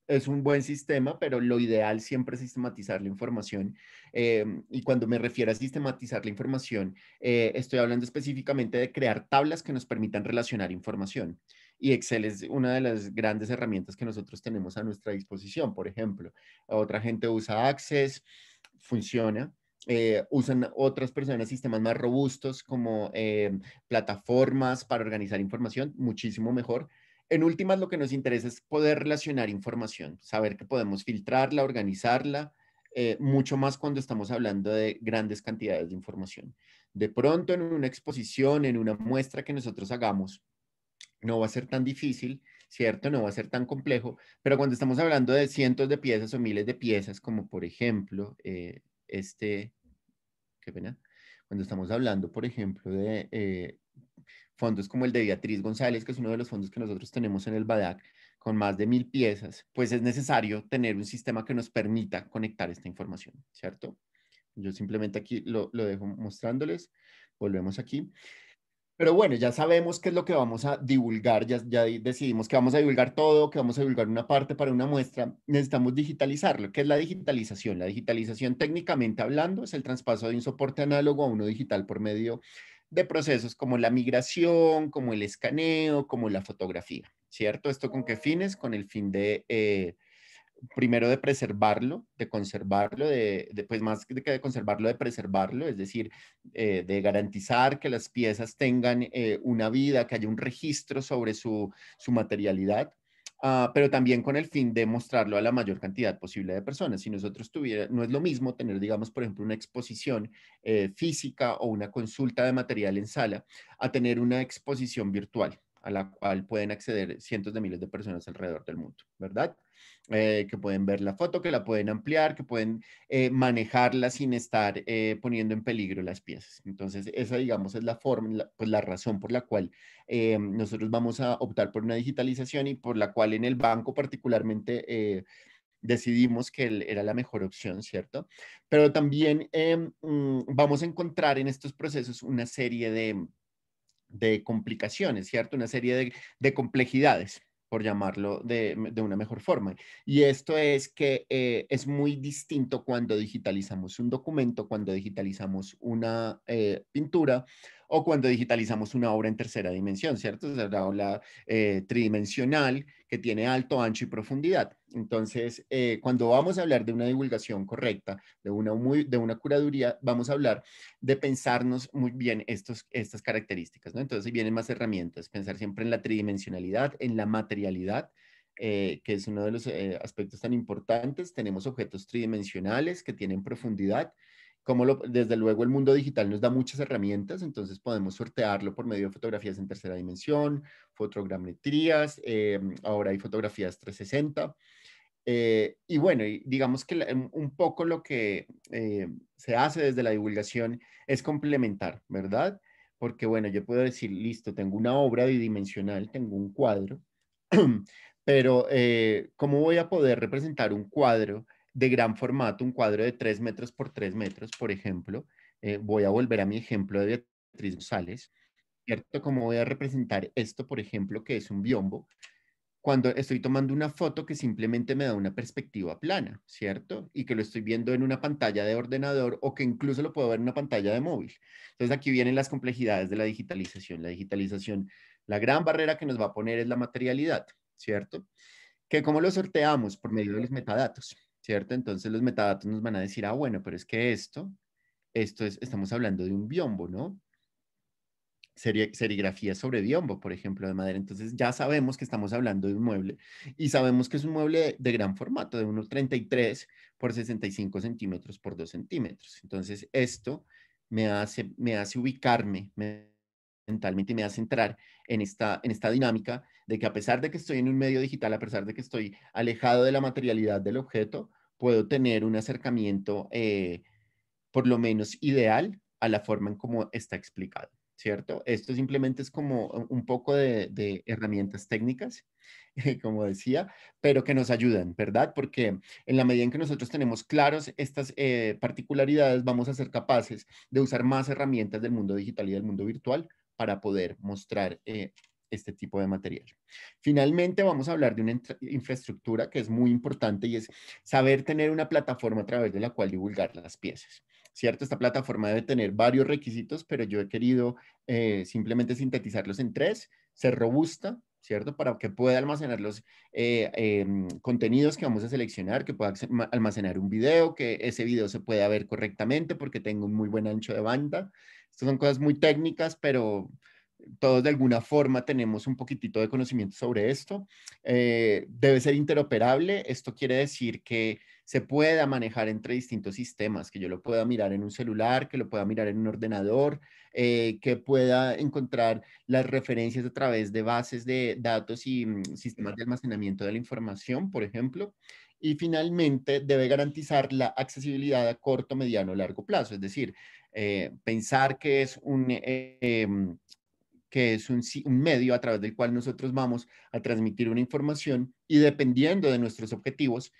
es un buen sistema, pero lo ideal siempre es sistematizar la información. Em, y cuando me refiero a sistematizar la información, eh, estoy hablando específicamente de crear tablas que nos permitan relacionar información. Y Excel es una de las grandes herramientas que nosotros tenemos a nuestra disposición, por ejemplo. Otra gente usa Access, funciona. Eh, usan otras personas sistemas más robustos como em, plataformas para organizar información, muchísimo mejor en últimas, lo que nos interesa es poder relacionar información, saber que podemos filtrarla, organizarla, eh, mucho más cuando estamos hablando de grandes cantidades de información. De pronto, en una exposición, en una muestra que nosotros hagamos, no va a ser tan difícil, ¿cierto? No va a ser tan complejo, pero cuando estamos hablando de cientos de piezas o miles de piezas, como por ejemplo, eh, este, qué pena, cuando estamos hablando, por ejemplo, de eh, fondos como el de Beatriz González, que es uno de los fondos que nosotros tenemos en el BADAC, con más de mil piezas, pues es necesario tener un sistema que nos permita conectar esta información, ¿cierto? Yo simplemente aquí lo, dejo mostrándoles. Volvemos aquí. Pero bueno, ya sabemos qué es lo que vamos a divulgar, ya, ya, decidimos que vamos a divulgar todo, que vamos a divulgar una parte para una muestra, necesitamos digitalizarlo. ¿Qué es la digitalización? La digitalización técnicamente hablando es el traspaso de un soporte análogo a uno digital por medio de procesos como la migración, como el escaneo, como la fotografía, ¿cierto? ¿Esto con qué fines? Con el fin de, eh, primero de preservarlo, de conservarlo, de, pues más que de conservarlo, de preservarlo, es decir, eh, de garantizar que las piezas tengan eh, una vida, que haya un registro sobre su, su materialidad, Ah, pero también con el fin de mostrarlo a la mayor cantidad posible de personas. Si nosotros tuviera, no es lo mismo tener, digamos, por ejemplo, una exposición eh, física o una consulta de material en sala a tener una exposición virtual a la cual pueden acceder cientos de miles de personas alrededor del mundo, ¿verdad? Eh, que pueden ver la foto, que la pueden ampliar, que pueden eh, manejarla sin estar eh, poniendo en peligro las piezas. Entonces, esa, digamos, es la forma, pues la razón por la cual nosotros vamos a optar por una digitalización y por la cual en el banco particularmente decidimos que era la mejor opción, ¿cierto? Pero también em, mm, vamos a encontrar en estos procesos una serie de de complicaciones, ¿cierto? Una serie de, complejidades, por llamarlo de, de, una mejor forma. Y esto es que eh, es muy distinto cuando digitalizamos un documento, cuando digitalizamos una eh, pintura o cuando digitalizamos una obra en tercera dimensión, ¿cierto? Es la obra eh, tridimensional que tiene alto, ancho y profundidad. Entonces, eh, cuando vamos a hablar de una divulgación correcta, de una, de una curaduría, vamos a hablar de pensarnos muy bien estos, estas características, ¿no? Entonces, vienen más herramientas, pensar siempre en la tridimensionalidad, en la materialidad, eh, que es uno de los aspectos tan importantes. Tenemos objetos tridimensionales que tienen profundidad, como desde luego el mundo digital nos da muchas herramientas, entonces podemos sortearlo por medio de fotografías en tercera dimensión, fotogrametrías, eh, ahora hay fotografías 360. Eh, y bueno, digamos que em, un poco lo que eh, se hace desde la divulgación es complementar, ¿verdad? Porque bueno, yo puedo decir, listo, tengo una obra bidimensional, tengo un cuadro, pero ¿cómo voy a poder representar un cuadro? de gran formato, un cuadro de 3 metros por 3 metros, por ejemplo. Eh, voy a volver a mi ejemplo de Beatriz González, ¿cierto? como voy a representar esto, por ejemplo, que es un biombo? Cuando estoy tomando una foto que simplemente me da una perspectiva plana, ¿cierto? Y que lo estoy viendo en una pantalla de ordenador o que incluso lo puedo ver en una pantalla de móvil. Entonces aquí vienen las complejidades de la digitalización. La digitalización, la gran barrera que nos va a poner es la materialidad, ¿cierto? Que cómo lo sorteamos por medio de los metadatos. ¿cierto? Entonces los metadatos nos van a decir, ah, bueno, pero es que esto, esto es, estamos hablando de un biombo, ¿no? serigrafía sobre biombo, por ejemplo, de madera. Entonces ya sabemos que estamos hablando de un mueble y sabemos que es un mueble de, gran formato, de unos 33 por 65 centímetros por 2 centímetros. Entonces esto me hace, me hace ubicarme, me mentalmente me hace entrar en esta, en esta dinámica de que a pesar de que estoy en un medio digital, a pesar de que estoy alejado de la materialidad del objeto, puedo tener un acercamiento eh, por lo menos ideal a la forma en cómo está explicado, ¿cierto? Esto simplemente es como un poco de, herramientas técnicas, como decía, pero que nos ayudan, ¿verdad? Porque en la medida en que nosotros tenemos claros estas eh, particularidades, vamos a ser capaces de usar más herramientas del mundo digital y del mundo virtual para poder mostrar eh, este tipo de material. Finalmente, vamos a hablar de una infraestructura que es muy importante y es saber tener una plataforma a través de la cual divulgar las piezas. ¿Cierto? Esta plataforma debe tener varios requisitos, pero yo he querido eh, simplemente sintetizarlos en tres. Ser robusta, ¿cierto? Para que pueda almacenar los eh, em, contenidos que vamos a seleccionar, que pueda almacenar un video, que ese video se pueda ver correctamente porque tengo un muy buen ancho de banda. Estas son cosas muy técnicas, pero todos de alguna forma tenemos un poquitito de conocimiento sobre esto. Eh, debe ser interoperable, esto quiere decir que se pueda manejar entre distintos sistemas, que yo lo pueda mirar en un celular, que lo pueda mirar en un ordenador, eh, que pueda encontrar las referencias a través de bases de datos y mm, sistemas de almacenamiento de la información, por ejemplo. Y finalmente, debe garantizar la accesibilidad a corto, mediano, o largo plazo. Es decir, eh, pensar que es un... Eh, em, que es un, medio a través del cual nosotros vamos a transmitir una información y dependiendo de nuestros objetivos,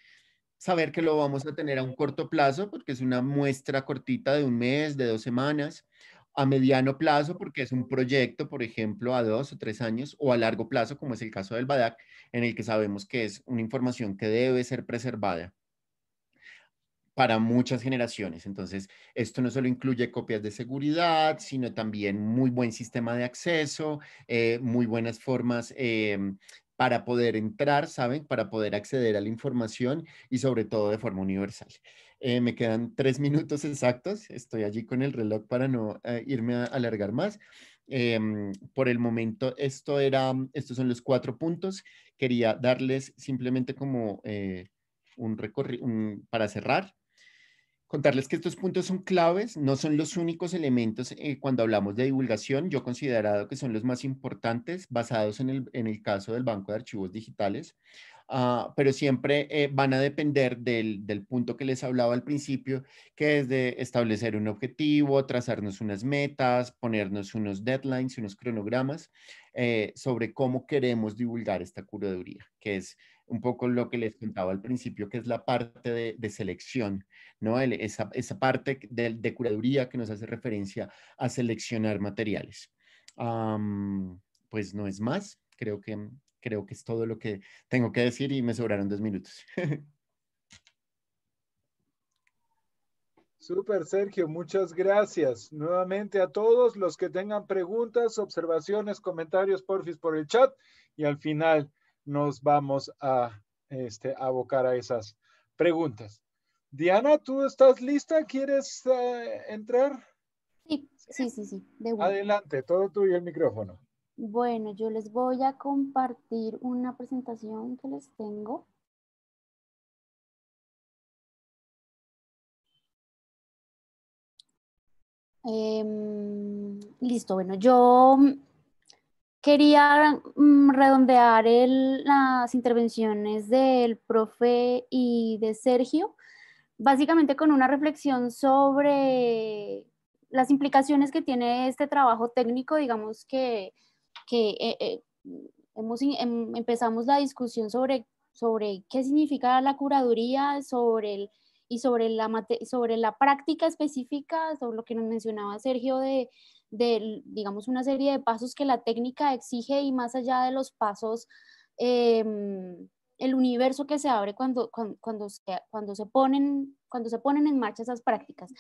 saber que lo vamos a tener a un corto plazo, porque es una muestra cortita de un mes, de dos semanas, a mediano plazo, porque es un proyecto, por ejemplo, a dos o tres años, o a largo plazo, como es el caso del BADAC, en el que sabemos que es una información que debe ser preservada para muchas generaciones. Entonces, esto no solo incluye copias de seguridad, sino también muy buen sistema de acceso, eh, muy buenas formas em, para poder entrar, ¿saben? Para poder acceder a la información y sobre todo de forma universal. Eh, me quedan tres minutos exactos. Estoy allí con el reloj para no eh, irme a alargar más. Em, por el momento, esto era, estos son los cuatro puntos. Quería darles simplemente como eh, un recorrido para cerrar. Contarles que estos puntos son claves, no son los únicos elementos cuando hablamos de divulgación. Yo he considerado que son los más importantes basados en el, en el caso del Banco de Archivos Digitales. Ah, pero siempre eh, van a depender del, del, punto que les hablaba al principio, que es de establecer un objetivo, trazarnos unas metas, ponernos unos deadlines, unos cronogramas eh, sobre cómo queremos divulgar esta curaduría, que es un poco lo que les contaba al principio, que es la parte de, de selección, ¿no? esa, esa, parte de, de, curaduría que nos hace referencia a seleccionar materiales. pues no es más, creo que creo que es todo lo que tengo que decir y me sobraron dos minutos. Super Sergio, muchas gracias. Nuevamente a todos los que tengan preguntas, observaciones, comentarios, porfis por el chat y al final nos vamos a este, abocar a esas preguntas. Diana, ¿tú estás lista? ¿Quieres eh, entrar? Sí, sí, sí, Adelante, todo y el micrófono. Bueno, yo les voy a compartir una presentación que les tengo. Em, listo, bueno, yo quería mm, redondear las intervenciones del profe y de Sergio, básicamente con una reflexión sobre las implicaciones que tiene este trabajo técnico, digamos que que eh, eh, hemos, em, empezamos la discusión sobre, sobre qué significa la curaduría, sobre el, y sobre la, sobre la práctica específica, sobre lo que nos mencionaba Sergio de, de, digamos, una serie de pasos que la técnica exige y más allá de los pasos, em, el universo que se abre cuando, cuando, cuando, se, cuando, se ponen, cuando se ponen en marcha esas prácticas.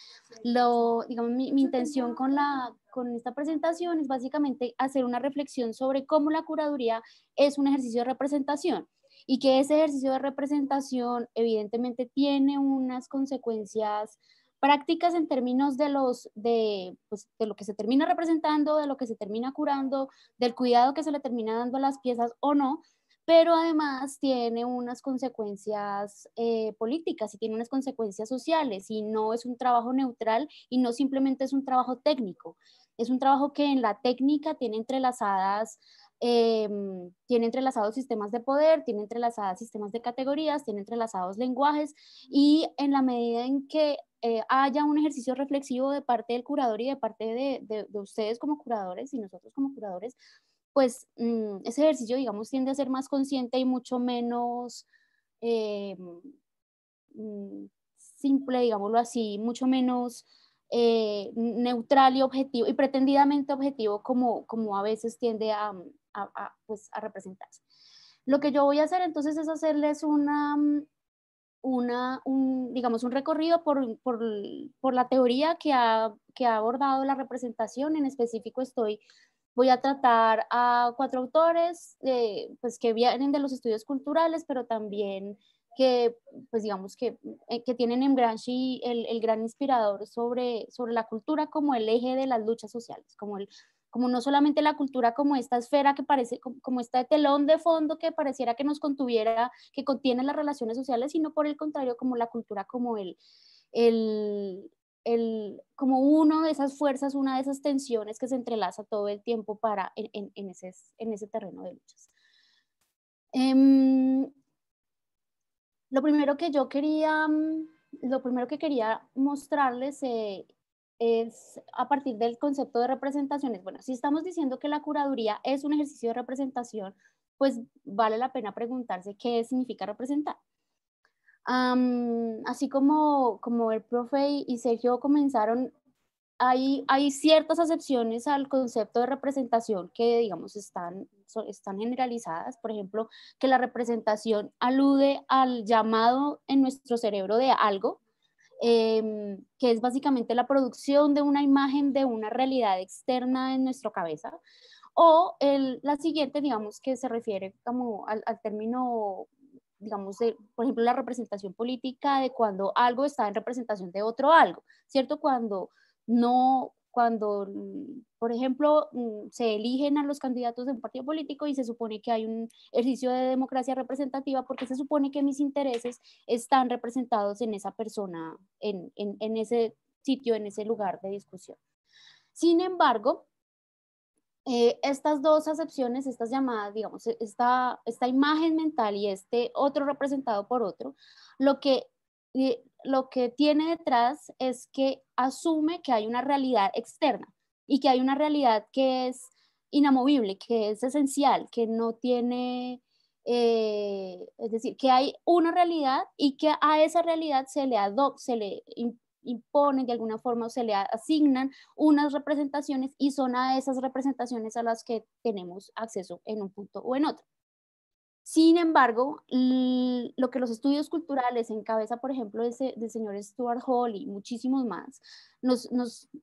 Lo, digamos, mi intención con la, con esta presentación es básicamente hacer una reflexión sobre cómo la curaduría es un ejercicio de representación y que ese ejercicio de representación evidentemente tiene unas consecuencias prácticas en términos de, los, de, pues, de lo que se termina representando, de lo que se termina curando, del cuidado que se le termina dando a las piezas o no, pero además tiene unas consecuencias eh, políticas y tiene unas consecuencias sociales y no es un trabajo neutral y no simplemente es un trabajo técnico, es un trabajo que en la técnica tiene entrelazadas em, tiene entrelazados sistemas de poder, tiene entrelazados sistemas de categorías, tiene entrelazados lenguajes y en la medida en que eh, haya un ejercicio reflexivo de parte del curador y de parte de, ustedes como curadores y nosotros como curadores, pues mm, ese ejercicio, digamos, tiende a ser más consciente y mucho menos em, mm, simple, digámoslo así, mucho menos eh, neutral y objetivo, y pretendidamente objetivo como, como a veces tiende mm, a, pues, a representarse. Lo que yo voy a hacer entonces es hacerles una, mm, una, un, digamos, un recorrido por, por, por la teoría que ha, que ha, abordado la representación. En específico estoy, voy a tratar a cuatro autores eh, pues que vienen de los estudios culturales, pero también que, pues digamos que, eh, que tienen en Gramsci el, el, gran inspirador sobre, sobre la cultura como el eje de las luchas sociales, como, el, como no solamente la cultura como esta esfera que parece, como este telón de fondo que pareciera que nos contuviera, que contiene las relaciones sociales, sino por el contrario, como la cultura como el, el, el, como uno de esas fuerzas, una de esas tensiones que se entrelaza todo el tiempo para, en, en, ese, en ese terreno de luchas. Em, lo primero que yo quería, mm, lo primero que quería mostrarles eh, es a partir del concepto de representaciones. Bueno, si estamos diciendo que la curaduría es un ejercicio de representación, pues vale la pena preguntarse qué significa representar. así como, como el profe y Sergio comenzaron hay, ciertas acepciones al concepto de representación que, digamos, están, están generalizadas. Por ejemplo, que la representación alude al llamado en nuestro cerebro de algo, em, que es básicamente la producción de una imagen de una realidad externa en nuestra cabeza. O la siguiente, digamos, que se refiere como al, término digamos, por ejemplo, la representación política de cuando algo está en representación de otro algo, ¿cierto? Cuando no cuando, mm, por ejemplo, mm, se eligen a los candidatos de un partido político y se supone que hay un ejercicio de democracia representativa porque se supone que mis intereses están representados en esa persona, en, ese sitio, en ese lugar de discusión. Sin embargo, eh, estas dos acepciones, estas llamadas, digamos, e-, esta, esta imagen mental y este otro representado por otro, lo que eh, lo que tiene detrás es que asume que hay una realidad externa y que hay una realidad que es inamovible, que es esencial, que no tiene, eh, es decir, que hay una realidad y que a esa realidad se le, se le imponen de alguna forma o se le asignan unas representaciones y son a esas representaciones a las que tenemos acceso en un punto o en otro. Sin embargo, lo que los estudios culturales en cabeza, por ejemplo, del señor Stuart Hall y muchísimos más,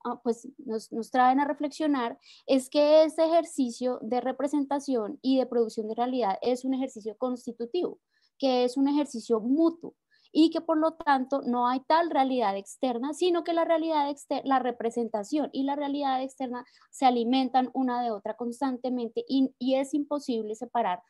ah, pues, nos, nos, traen a reflexionar es que ese ejercicio de representación y de producción de realidad es un ejercicio constitutivo, que es un ejercicio mutuo y que por lo tanto no hay tal realidad externa, sino que la realidad la representación y la realidad externa se alimentan una de otra constantemente y es imposible separar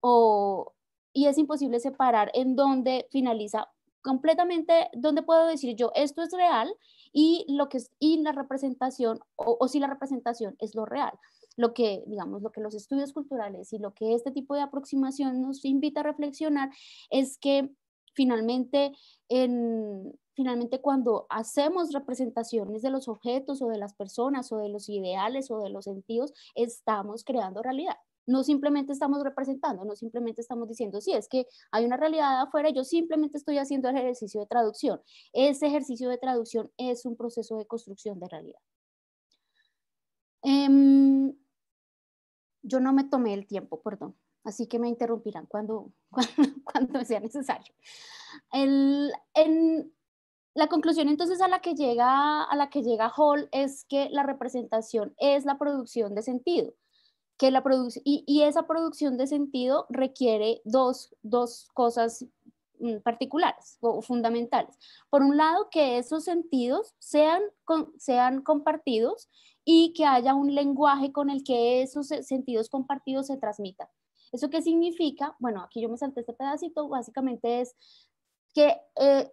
o, y es imposible separar en dónde finaliza completamente, dónde puedo decir yo esto es real y lo que es, y la representación o, si la representación es lo real lo que, digamos, lo que los estudios culturales y lo que este tipo de aproximación nos invita a reflexionar es que finalmente, en, finalmente cuando hacemos representaciones de los objetos o de las personas o de los ideales o de los sentidos, estamos creando realidad no simplemente estamos representando, no simplemente estamos diciendo, sí, es que hay una realidad afuera, yo simplemente estoy haciendo el ejercicio de traducción. Ese ejercicio de traducción es un proceso de construcción de realidad. Em, yo no me tomé el tiempo, perdón, así que me interrumpirán cuando, sea necesario. en, la conclusión entonces a la que llega a la que llega Hall es que la representación es la producción de sentido la y, y, esa producción de sentido requiere dos, cosas mm, particulares o fundamentales. Por un lado, que esos sentidos sean, sean compartidos y que haya un lenguaje con el que esos sentidos compartidos se transmitan. ¿Eso qué significa? Bueno, aquí yo me salté este pedacito, básicamente es que, eh,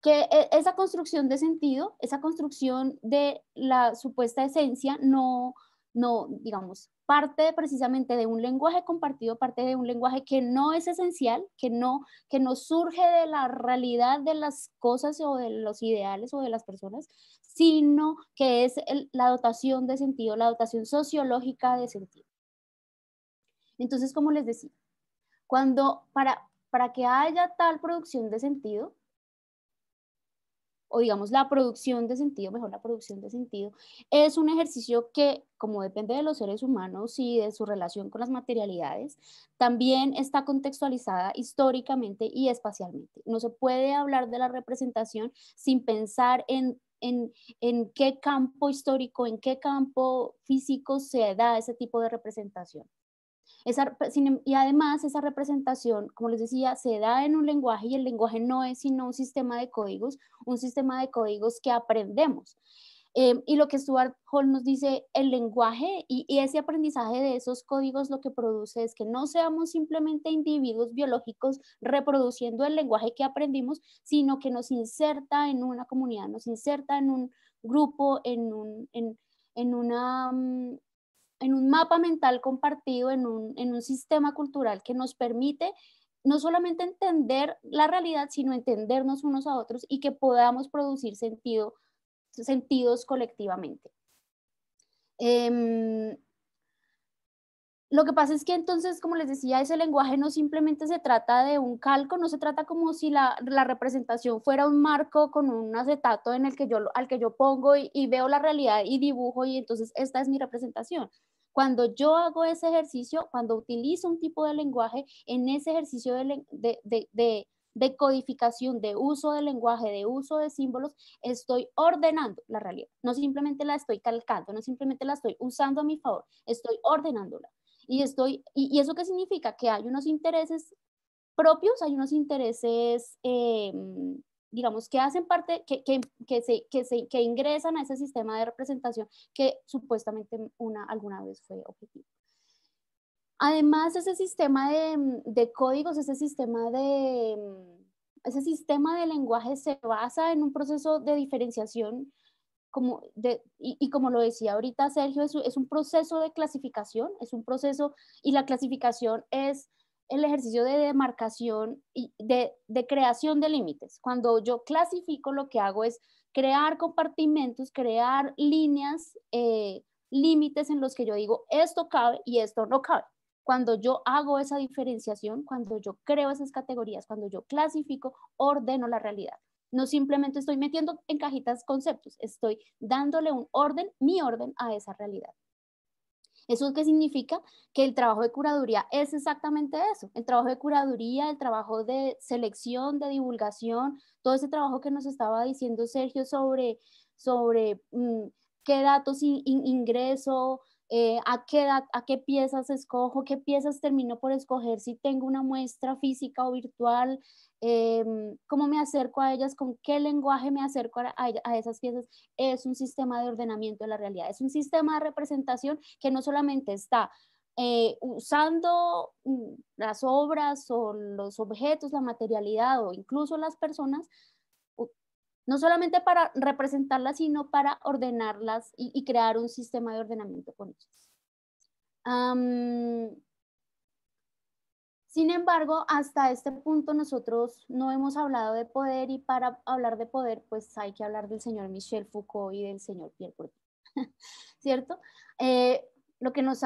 que eh, esa construcción de sentido, esa construcción de la supuesta esencia, no no, digamos, parte precisamente de un lenguaje compartido, parte de un lenguaje que no es esencial, que no, que no surge de la realidad de las cosas o de los ideales o de las personas, sino que es la dotación de sentido, la dotación sociológica de sentido. Entonces, como les decía, cuando para que haya tal producción de sentido, o digamos la producción de sentido, mejor la producción de sentido, es un ejercicio que como depende de los seres humanos y de su relación con las materialidades, también está contextualizada históricamente y espacialmente. No se puede hablar de la representación sin pensar en en, en, qué campo histórico, en qué campo físico se da ese tipo de representación. Em, y además esa representación, como les decía, se da en un lenguaje y el lenguaje no es sino un sistema de códigos, un sistema de códigos que aprendemos. Em, y lo que Stuart Hall nos dice, el lenguaje y, ese aprendizaje de esos códigos lo que produce es que no seamos simplemente individuos biológicos reproduciendo el lenguaje que aprendimos, sino que nos inserta en una comunidad, nos inserta en un grupo, en, un, en, en una mm, en un mapa mental compartido, en un, en un sistema cultural que nos permite no solamente entender la realidad, sino entendernos unos a otros y que podamos producir sentido, sentidos colectivamente. Em, lo que pasa es que entonces, como les decía, ese lenguaje no simplemente se trata de un calco, no se trata como si la, la representación fuera un marco con un acetato en el que yo, al que yo pongo y veo la realidad y dibujo y entonces esta es mi representación, cuando yo hago ese ejercicio, cuando utilizo un tipo de lenguaje, en ese ejercicio de, codificación, de uso del lenguaje, de uso de símbolos, estoy ordenando la realidad. No simplemente la estoy calcando, no simplemente la estoy usando a mi favor, estoy ordenándola. Y, estoy, y, eso qué significa? Que hay unos intereses propios, hay unos intereses eh, digamos, que hacen parte, que, que, que, se, que, se, que ingresan a ese sistema de representación que supuestamente una, alguna vez fue objetivo. Además, ese sistema de, de códigos, ese sistema de, ese sistema de lenguaje se basa en un proceso de diferenciación como de, y, y, como lo decía ahorita Sergio, es, es, un proceso de clasificación, es un proceso y la clasificación es el ejercicio de demarcación y de, creación de límites. Cuando yo clasifico, lo que hago es crear compartimentos, crear líneas, eh, límites en los que yo digo, esto cabe y esto no cabe. Cuando yo hago esa diferenciación, cuando yo creo esas categorías, cuando yo clasifico, ordeno la realidad. No simplemente estoy metiendo en cajitas conceptos, estoy dándole un orden, mi orden a esa realidad. ¿Eso qué significa? Que el trabajo de curaduría es exactamente eso, el trabajo de curaduría, el trabajo de selección, de divulgación, todo ese trabajo que nos estaba diciendo Sergio sobre, sobre mm, qué datos ingreso, eh, a, qué, a, qué piezas escojo, qué piezas termino por escoger si tengo una muestra física o virtual, Em, cómo me acerco a ellas, con qué lenguaje me acerco a, esas piezas, es un sistema de ordenamiento de la realidad, es un sistema de representación que no solamente está eh, usando mm, las obras o los objetos, la materialidad o incluso las personas, no solamente para representarlas, sino para ordenarlas y, crear un sistema de ordenamiento con ellas. Sin embargo, hasta este punto nosotros no hemos hablado de poder y para hablar de poder, pues hay que hablar del señor Michel Foucault y del señor Pierre Bourdieu, ¿cierto? Eh, lo, que nos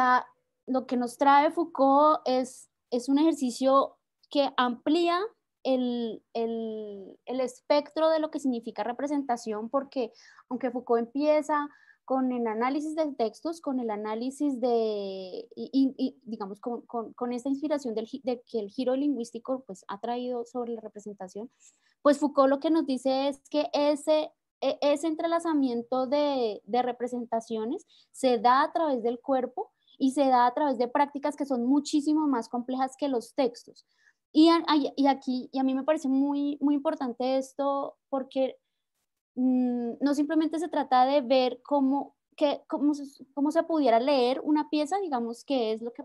lo que nos trae Foucault es, es un ejercicio que amplía el, el, el, espectro de lo que significa representación, porque aunque Foucault empieza con el análisis de textos, con el análisis de, y, digamos, con, esta inspiración de que el giro lingüístico pues, ha traído sobre la representación, pues Foucault lo que nos dice es que ese, e, ese entrelazamiento de, representaciones se da a través del cuerpo y se da a través de prácticas que son muchísimo más complejas que los textos. Y, y aquí, y a mí me parece muy, muy importante esto porque Mm, no simplemente se trata de ver cómo, cómo, se pudiera leer una pieza, digamos que es lo que,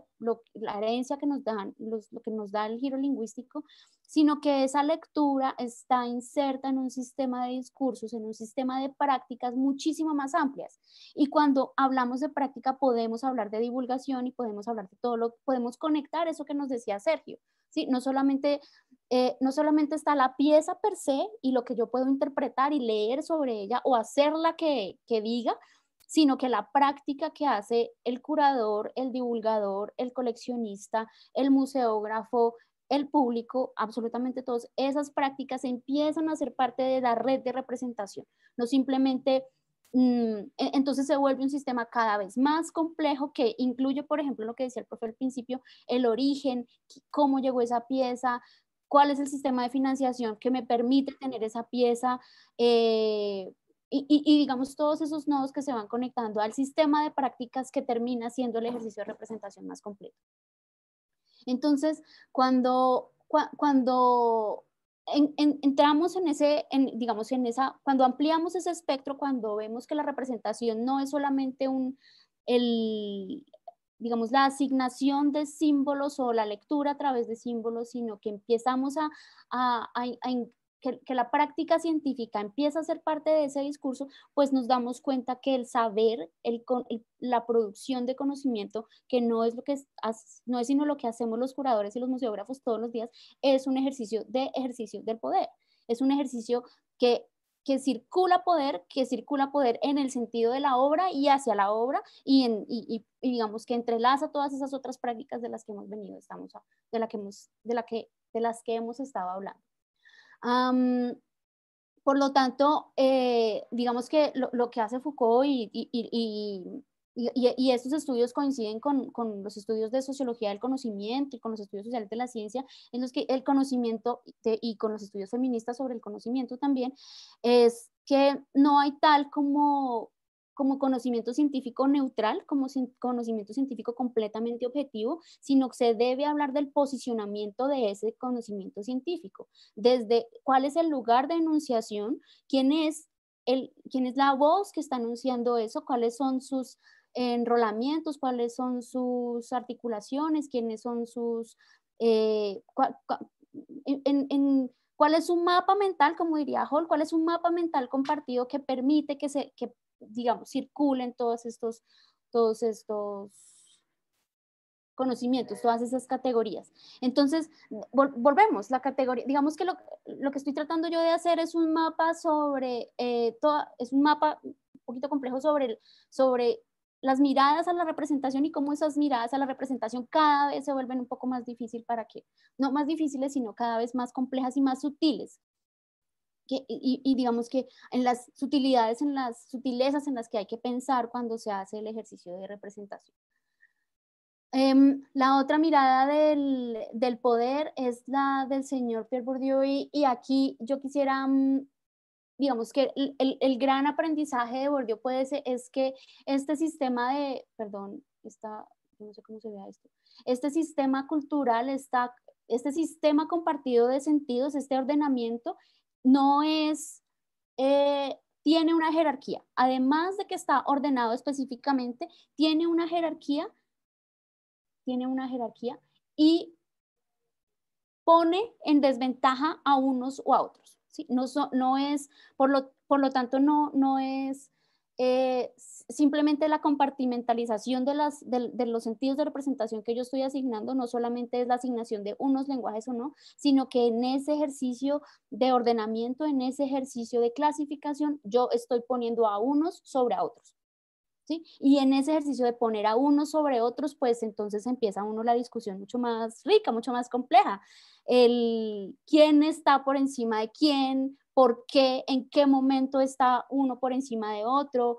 la herencia que nos, dan, lo que nos da el giro lingüístico, sino que esa lectura está inserta en un sistema de discursos, en un sistema de prácticas muchísimo más amplias. Y cuando hablamos de práctica podemos hablar de divulgación y podemos hablar de todo lo, podemos conectar eso que nos decía Sergio, ¿sí? no solamente eh, no solamente está la pieza per se y lo que yo puedo interpretar y leer sobre ella o hacerla que, que diga, sino que la práctica que hace el curador, el divulgador, el coleccionista, el museógrafo, el público, absolutamente todas esas prácticas empiezan a ser parte de la red de representación, no simplemente mm, e, entonces se vuelve un sistema cada vez más complejo que incluye, por ejemplo, lo que decía el profe al principio, el origen, cómo llegó esa pieza, cuál es el sistema de financiación que me permite tener esa pieza eh, y, digamos todos esos nodos que se van conectando al sistema de prácticas que termina siendo el ejercicio de representación más completo. Entonces, cuando, cuando entramos en ese, digamos, en esa, cuando ampliamos ese espectro, cuando vemos que la representación no es solamente un, el, digamos, la asignación de símbolos o la lectura a través de símbolos, sino que empezamos a, que, la práctica científica empieza a ser parte de ese discurso, pues nos damos cuenta que el saber, la producción de conocimiento, que no es, lo que no es sino lo que hacemos los curadores y los museógrafos todos los días, es un ejercicio de ejercicio del poder. Es un ejercicio que que circula poder, que circula poder en el sentido de la obra y hacia la obra y, en, y, digamos que entrelaza todas esas otras prácticas de las que hemos venido, estamos de, la que hemos, de, la que, de las que hemos estado hablando. por lo tanto, eh, digamos que lo, que hace Foucault y, y, estos estudios coinciden con, con, los estudios de sociología del conocimiento y con los estudios sociales de la ciencia, en los que el conocimiento y con los estudios feministas sobre el conocimiento también, es que no hay tal como, como conocimiento científico neutral, como conocimiento científico completamente objetivo, sino que se debe hablar del posicionamiento de ese conocimiento científico, desde cuál es el lugar de enunciación, quién es, el, quién es la voz que está anunciando eso, cuáles son sus enrolamientos, cuáles son sus articulaciones, quiénes son sus... Eh, en, ¿Cuál es un mapa mental, como diría Hall? ¿Cuál es un mapa mental compartido que permite que se, digamos, circulen todos estos, todos estos conocimientos, todas esas categorías. Entonces, volvemos, la categoría, digamos que lo, que estoy tratando yo de hacer es un mapa sobre, eh, es un mapa un poquito complejo sobre, sobre las miradas a la representación y cómo esas miradas a la representación cada vez se vuelven un poco más difíciles para que, no más difíciles, sino cada vez más complejas y más sutiles. y, digamos que en las sutilidades, en las sutilezas en las que hay que pensar cuando se hace el ejercicio de representación. Em, la otra mirada del, poder es la del señor Pierre Bourdieu y, aquí yo quisiera mm, digamos que el, gran aprendizaje de Bordeaux puede ser, es que este sistema de, perdón, no sé cómo se vea esto, este sistema cultural, este sistema compartido de sentidos, este ordenamiento, no es, eh, tiene una jerarquía. Además de que está ordenado específicamente, tiene una jerarquía, tiene una jerarquía y pone en desventaja a unos o a otros. No, es, por lo, tanto, no, es eh, simplemente la compartimentalización de, de, los sentidos de representación que yo estoy asignando, no solamente es la asignación de unos lenguajes o no, sino que en ese ejercicio de ordenamiento, en ese ejercicio de clasificación, yo estoy poniendo a unos sobre a otros. Y en ese ejercicio de poner a unos sobre otros, pues entonces empieza uno la discusión mucho más rica, mucho más compleja. El quién está por encima de quién, por qué, en qué momento está uno por encima de otro,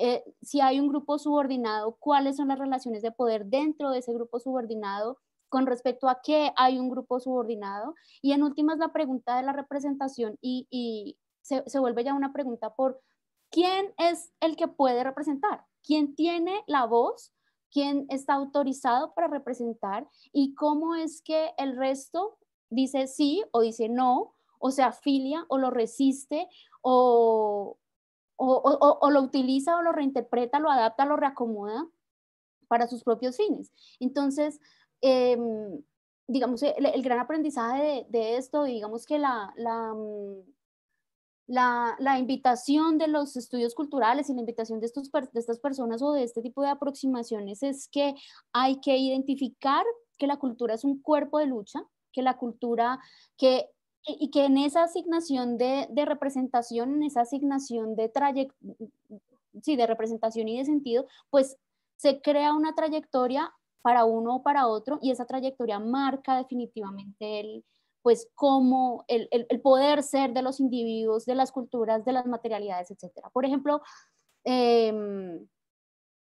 eh, si hay un grupo subordinado, cuáles son las relaciones de poder dentro de ese grupo subordinado, con respecto a qué hay un grupo subordinado. Y en últimas, la pregunta de la representación y, se, vuelve ya una pregunta por ¿quién es el que puede representar? ¿Quién tiene la voz? ¿Quién está autorizado para representar? ¿Y cómo es que el resto dice sí o dice no? O se afilia o lo resiste o, o, lo utiliza o lo reinterpreta, lo adapta, lo reacomoda para sus propios fines. Entonces, em, digamos, el, gran aprendizaje de, esto, digamos que la mm, la, invitación de los estudios culturales y la invitación de, estos, de estas personas o de este tipo de aproximaciones es que hay que identificar que la cultura es un cuerpo de lucha, que la cultura, que y que en esa asignación de, de representación, en esa asignación de sí, de representación y de sentido, pues se crea una trayectoria para uno o para otro y esa trayectoria marca definitivamente el, pues como el, poder ser de los individuos, de las culturas, de las materialidades, etcétera. Por ejemplo, em,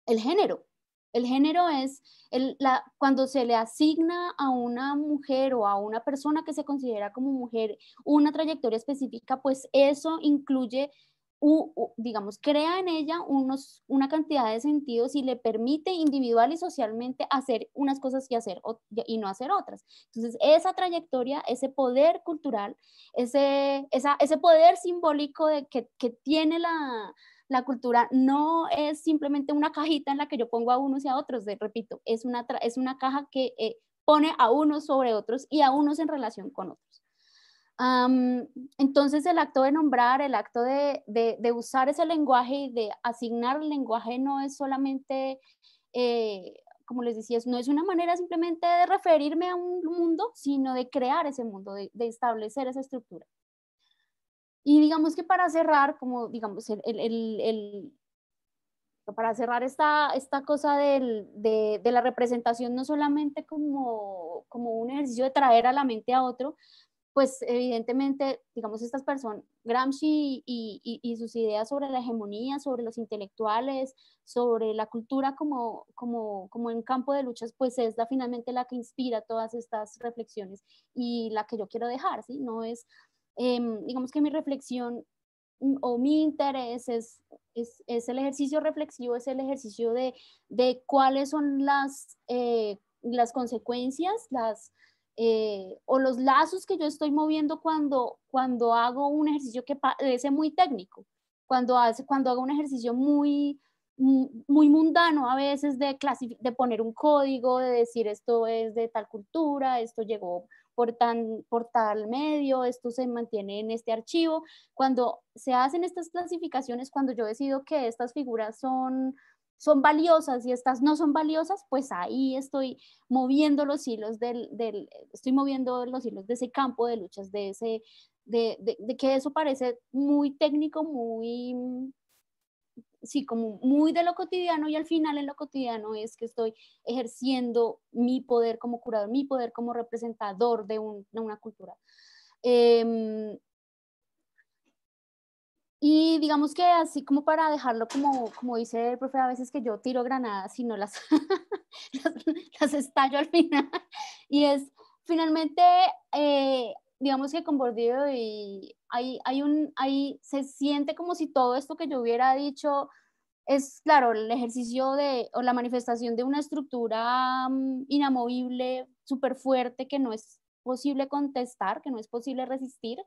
el género. El género es el, la, cuando se le asigna a una mujer o a una persona que se considera como mujer una trayectoria específica, pues eso incluye digamos, crea en ella unos, una cantidad de sentidos y le permite individual y socialmente hacer unas cosas y, hacer, y no hacer otras. Entonces, esa trayectoria, ese poder cultural, ese, ese poder simbólico de que, tiene la, cultura no es simplemente una cajita en la que yo pongo a unos y a otros, repito, es una, es una caja que eh, pone a unos sobre otros y a unos en relación con otros entonces el acto de nombrar, el acto de, usar ese lenguaje y de asignar el lenguaje no es solamente, eh, como les decía, no es una manera simplemente de referirme a un mundo, sino de crear ese mundo, de, establecer esa estructura. Y digamos que para cerrar, como digamos, para cerrar esta, cosa de, la representación, no solamente como un ejercicio de traer a la mente a otro, pues evidentemente, digamos, estas personas, Gramsci y, sus ideas sobre la hegemonía, sobre los intelectuales, sobre la cultura como, como, en campo de luchas, pues es la, finalmente la que inspira todas estas reflexiones y la que yo quiero dejar, ¿sí? No es, em, digamos que mi reflexión o mi interés es, es, el ejercicio reflexivo, es el ejercicio de, de cuáles son las, eh, las consecuencias, las eh, o los lazos que yo estoy moviendo cuando, cuando hago un ejercicio que parece muy técnico, cuando, hace, cuando hago un ejercicio muy, muy mundano a veces de, de poner un código, de decir esto es de tal cultura, esto llegó por, tan, por tal medio, esto se mantiene en este archivo. Cuando se hacen estas clasificaciones, cuando yo decido que estas figuras son son valiosas y estas no son valiosas, pues ahí estoy moviendo los hilos del, del estoy moviendo los hilos de ese campo de luchas, de ese, de, de, que eso parece muy técnico, muy, mm, sí, como muy de lo cotidiano y al final en lo cotidiano es que estoy ejerciendo mi poder como curador, mi poder como representador de, una cultura. Em, y digamos que así como para dejarlo como, como dice el profe, a veces que yo tiro granadas y no las, las, estallo al final. Y es, finalmente, eh, digamos que con Bordido y hay, hay un, hay, se siente como si todo esto que yo hubiera dicho es, claro, el ejercicio de, o la manifestación de una estructura mm, inamovible, súper fuerte, que no es posible contestar, que no es posible resistir,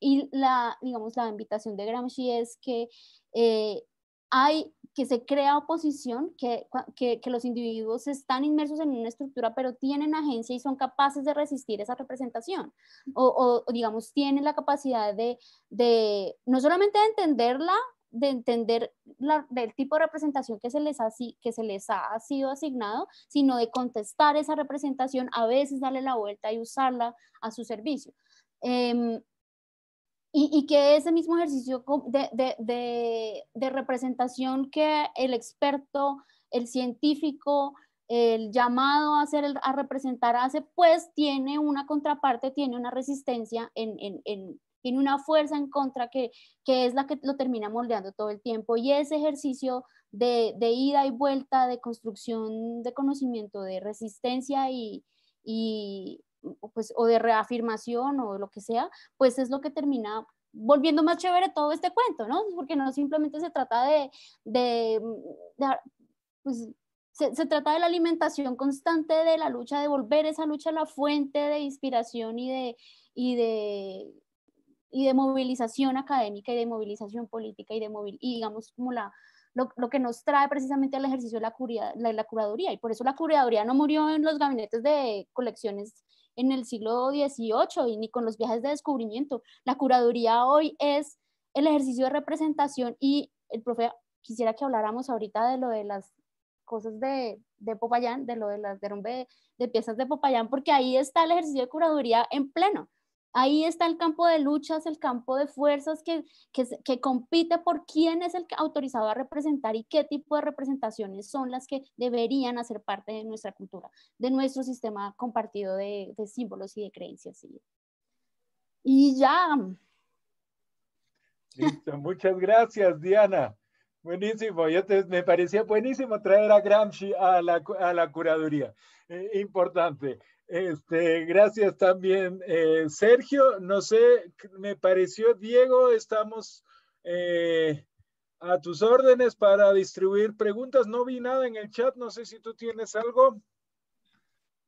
y la, digamos, la invitación de Gramsci es que eh, hay que se crea oposición, que, que, los individuos están inmersos en una estructura, pero tienen agencia y son capaces de resistir esa representación. O, digamos, tienen la capacidad de, de, no solamente de entenderla, de entender la, del tipo de representación que se, les ha, que se les ha sido asignado, sino de contestar esa representación, a veces darle la vuelta y usarla a su servicio. Em, y, que ese mismo ejercicio de, representación que el experto, el científico, el llamado a, hacer a representar hace, pues tiene una contraparte, tiene una resistencia, en, tiene una fuerza en contra que, es la que lo termina moldeando todo el tiempo. Y ese ejercicio de, ida y vuelta, de construcción de conocimiento, de resistencia y pues, o de reafirmación o lo que sea, pues es lo que termina volviendo más chévere todo este cuento, ¿no? Pues, porque no simplemente se trata de, de, mm, pues, se, trata de la alimentación constante de la lucha, de volver esa lucha a la fuente de inspiración y de, y de, movilización académica y de movilización política y de, y digamos, como la, lo, que nos trae precisamente al ejercicio de la, curia, curaduría. Y por eso la curaduría no murió en los gabinetes de colecciones en el siglo XVIII y ni con los viajes de descubrimiento. La curaduría hoy es el ejercicio de representación y el profe quisiera que habláramos ahorita de lo de las cosas de, Popayán, de lo de las derrumbe de, de piezas de Popayán, porque ahí está el ejercicio de curaduría en pleno. Ahí está el campo de luchas, el campo de fuerzas que, que, compite por quién es el autorizado a representar y qué tipo de representaciones son las que deberían hacer parte de nuestra cultura, de nuestro sistema compartido de, símbolos y de creencias. Y, ya. Listo, muchas gracias, Diana. Buenísimo, me parecía buenísimo traer a Gramsci a la, curaduría. Eh, importante. Este, gracias también, eh, Sergio. No sé, me pareció, Diego, estamos eh, a tus órdenes para distribuir preguntas. No vi nada en el chat, no sé si tú tienes algo.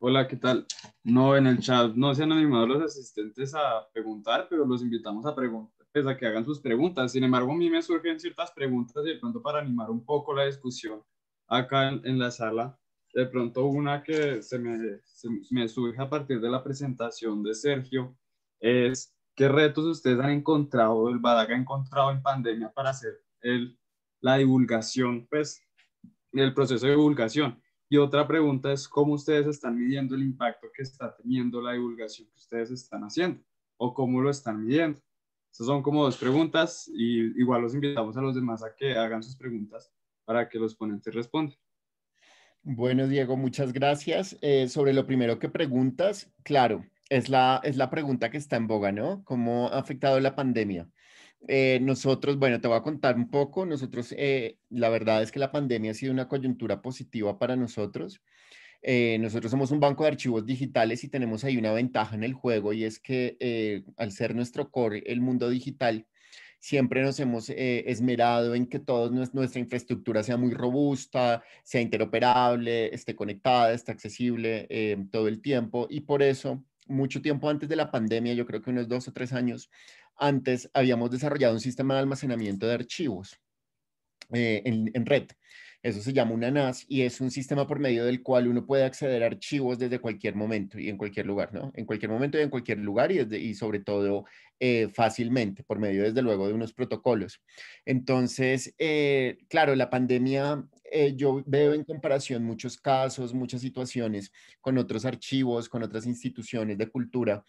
Hola, ¿qué tal? No, en el chat no se han animado los asistentes a preguntar, pero los invitamos a preguntar, pues, a que hagan sus preguntas. Sin embargo, a mí me surgen ciertas preguntas de pronto para animar un poco la discusión acá en la sala de pronto una que se me, surge a partir de la presentación de Sergio es qué retos ustedes han encontrado, el BADAC ha encontrado en pandemia para hacer el, la divulgación, pues el proceso de divulgación. Y otra pregunta es cómo ustedes están midiendo el impacto que está teniendo la divulgación que ustedes están haciendo o cómo lo están midiendo. Esas son como dos preguntas y igual los invitamos a los demás a que hagan sus preguntas para que los ponentes respondan. Bueno, Diego, muchas gracias. Eh, sobre lo primero que preguntas, claro, es la, es la pregunta que está en boga, ¿no? ¿Cómo ha afectado la pandemia? Eh, nosotros, bueno, te voy a contar un poco. Nosotros, eh, la verdad es que la pandemia ha sido una coyuntura positiva para nosotros. nosotros somos un banco de archivos digitales y tenemos ahí una ventaja en el juego y es que al ser nuestro core el mundo digital, siempre nos hemos eh, esmerado en que toda nuestra infraestructura sea muy robusta, sea interoperable, esté conectada, esté accesible eh, todo el tiempo. Y por eso, mucho tiempo antes de la pandemia, yo creo que unos dos o tres años antes, habíamos desarrollado un sistema de almacenamiento de archivos eh, en red. Eso se llama una NAS y es un sistema por medio del cual uno puede acceder a archivos desde cualquier momento y en cualquier lugar, ¿no? En cualquier momento y en cualquier lugar y, y sobre todo eh, fácilmente, por medio desde luego de unos protocolos. Entonces, eh, claro, la pandemia eh, yo veo en comparación muchos casos, muchas situaciones con otros archivos, con otras instituciones de cultura,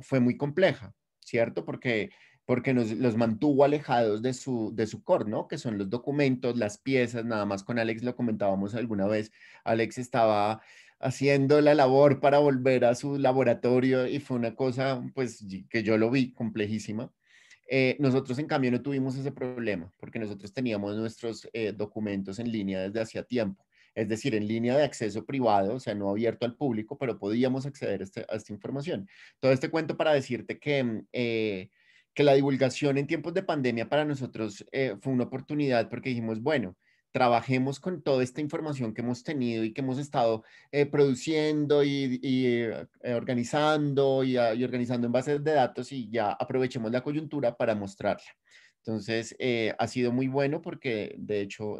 fue muy compleja, ¿cierto? Porque porque nos, los mantuvo alejados de su, de su core, ¿no? Que son los documentos, las piezas, nada más con Alex lo comentábamos alguna vez, Alex estaba haciendo la labor para volver a su laboratorio y fue una cosa, pues, que yo lo vi complejísima. Eh, nosotros, en cambio, no tuvimos ese problema, porque nosotros teníamos nuestros eh, documentos en línea desde hacía tiempo, es decir, en línea de acceso privado, o sea, no abierto al público, pero podíamos acceder a, este, a esta información. Todo este cuento para decirte que... Mm, eh, la divulgación en tiempos de pandemia para nosotros eh, fue una oportunidad porque dijimos, bueno, trabajemos con toda esta información que hemos tenido y que hemos estado eh, produciendo y, eh, organizando ah, y, organizando en bases de datos y ya aprovechemos la coyuntura para mostrarla. Entonces, ha sido muy bueno porque, de hecho,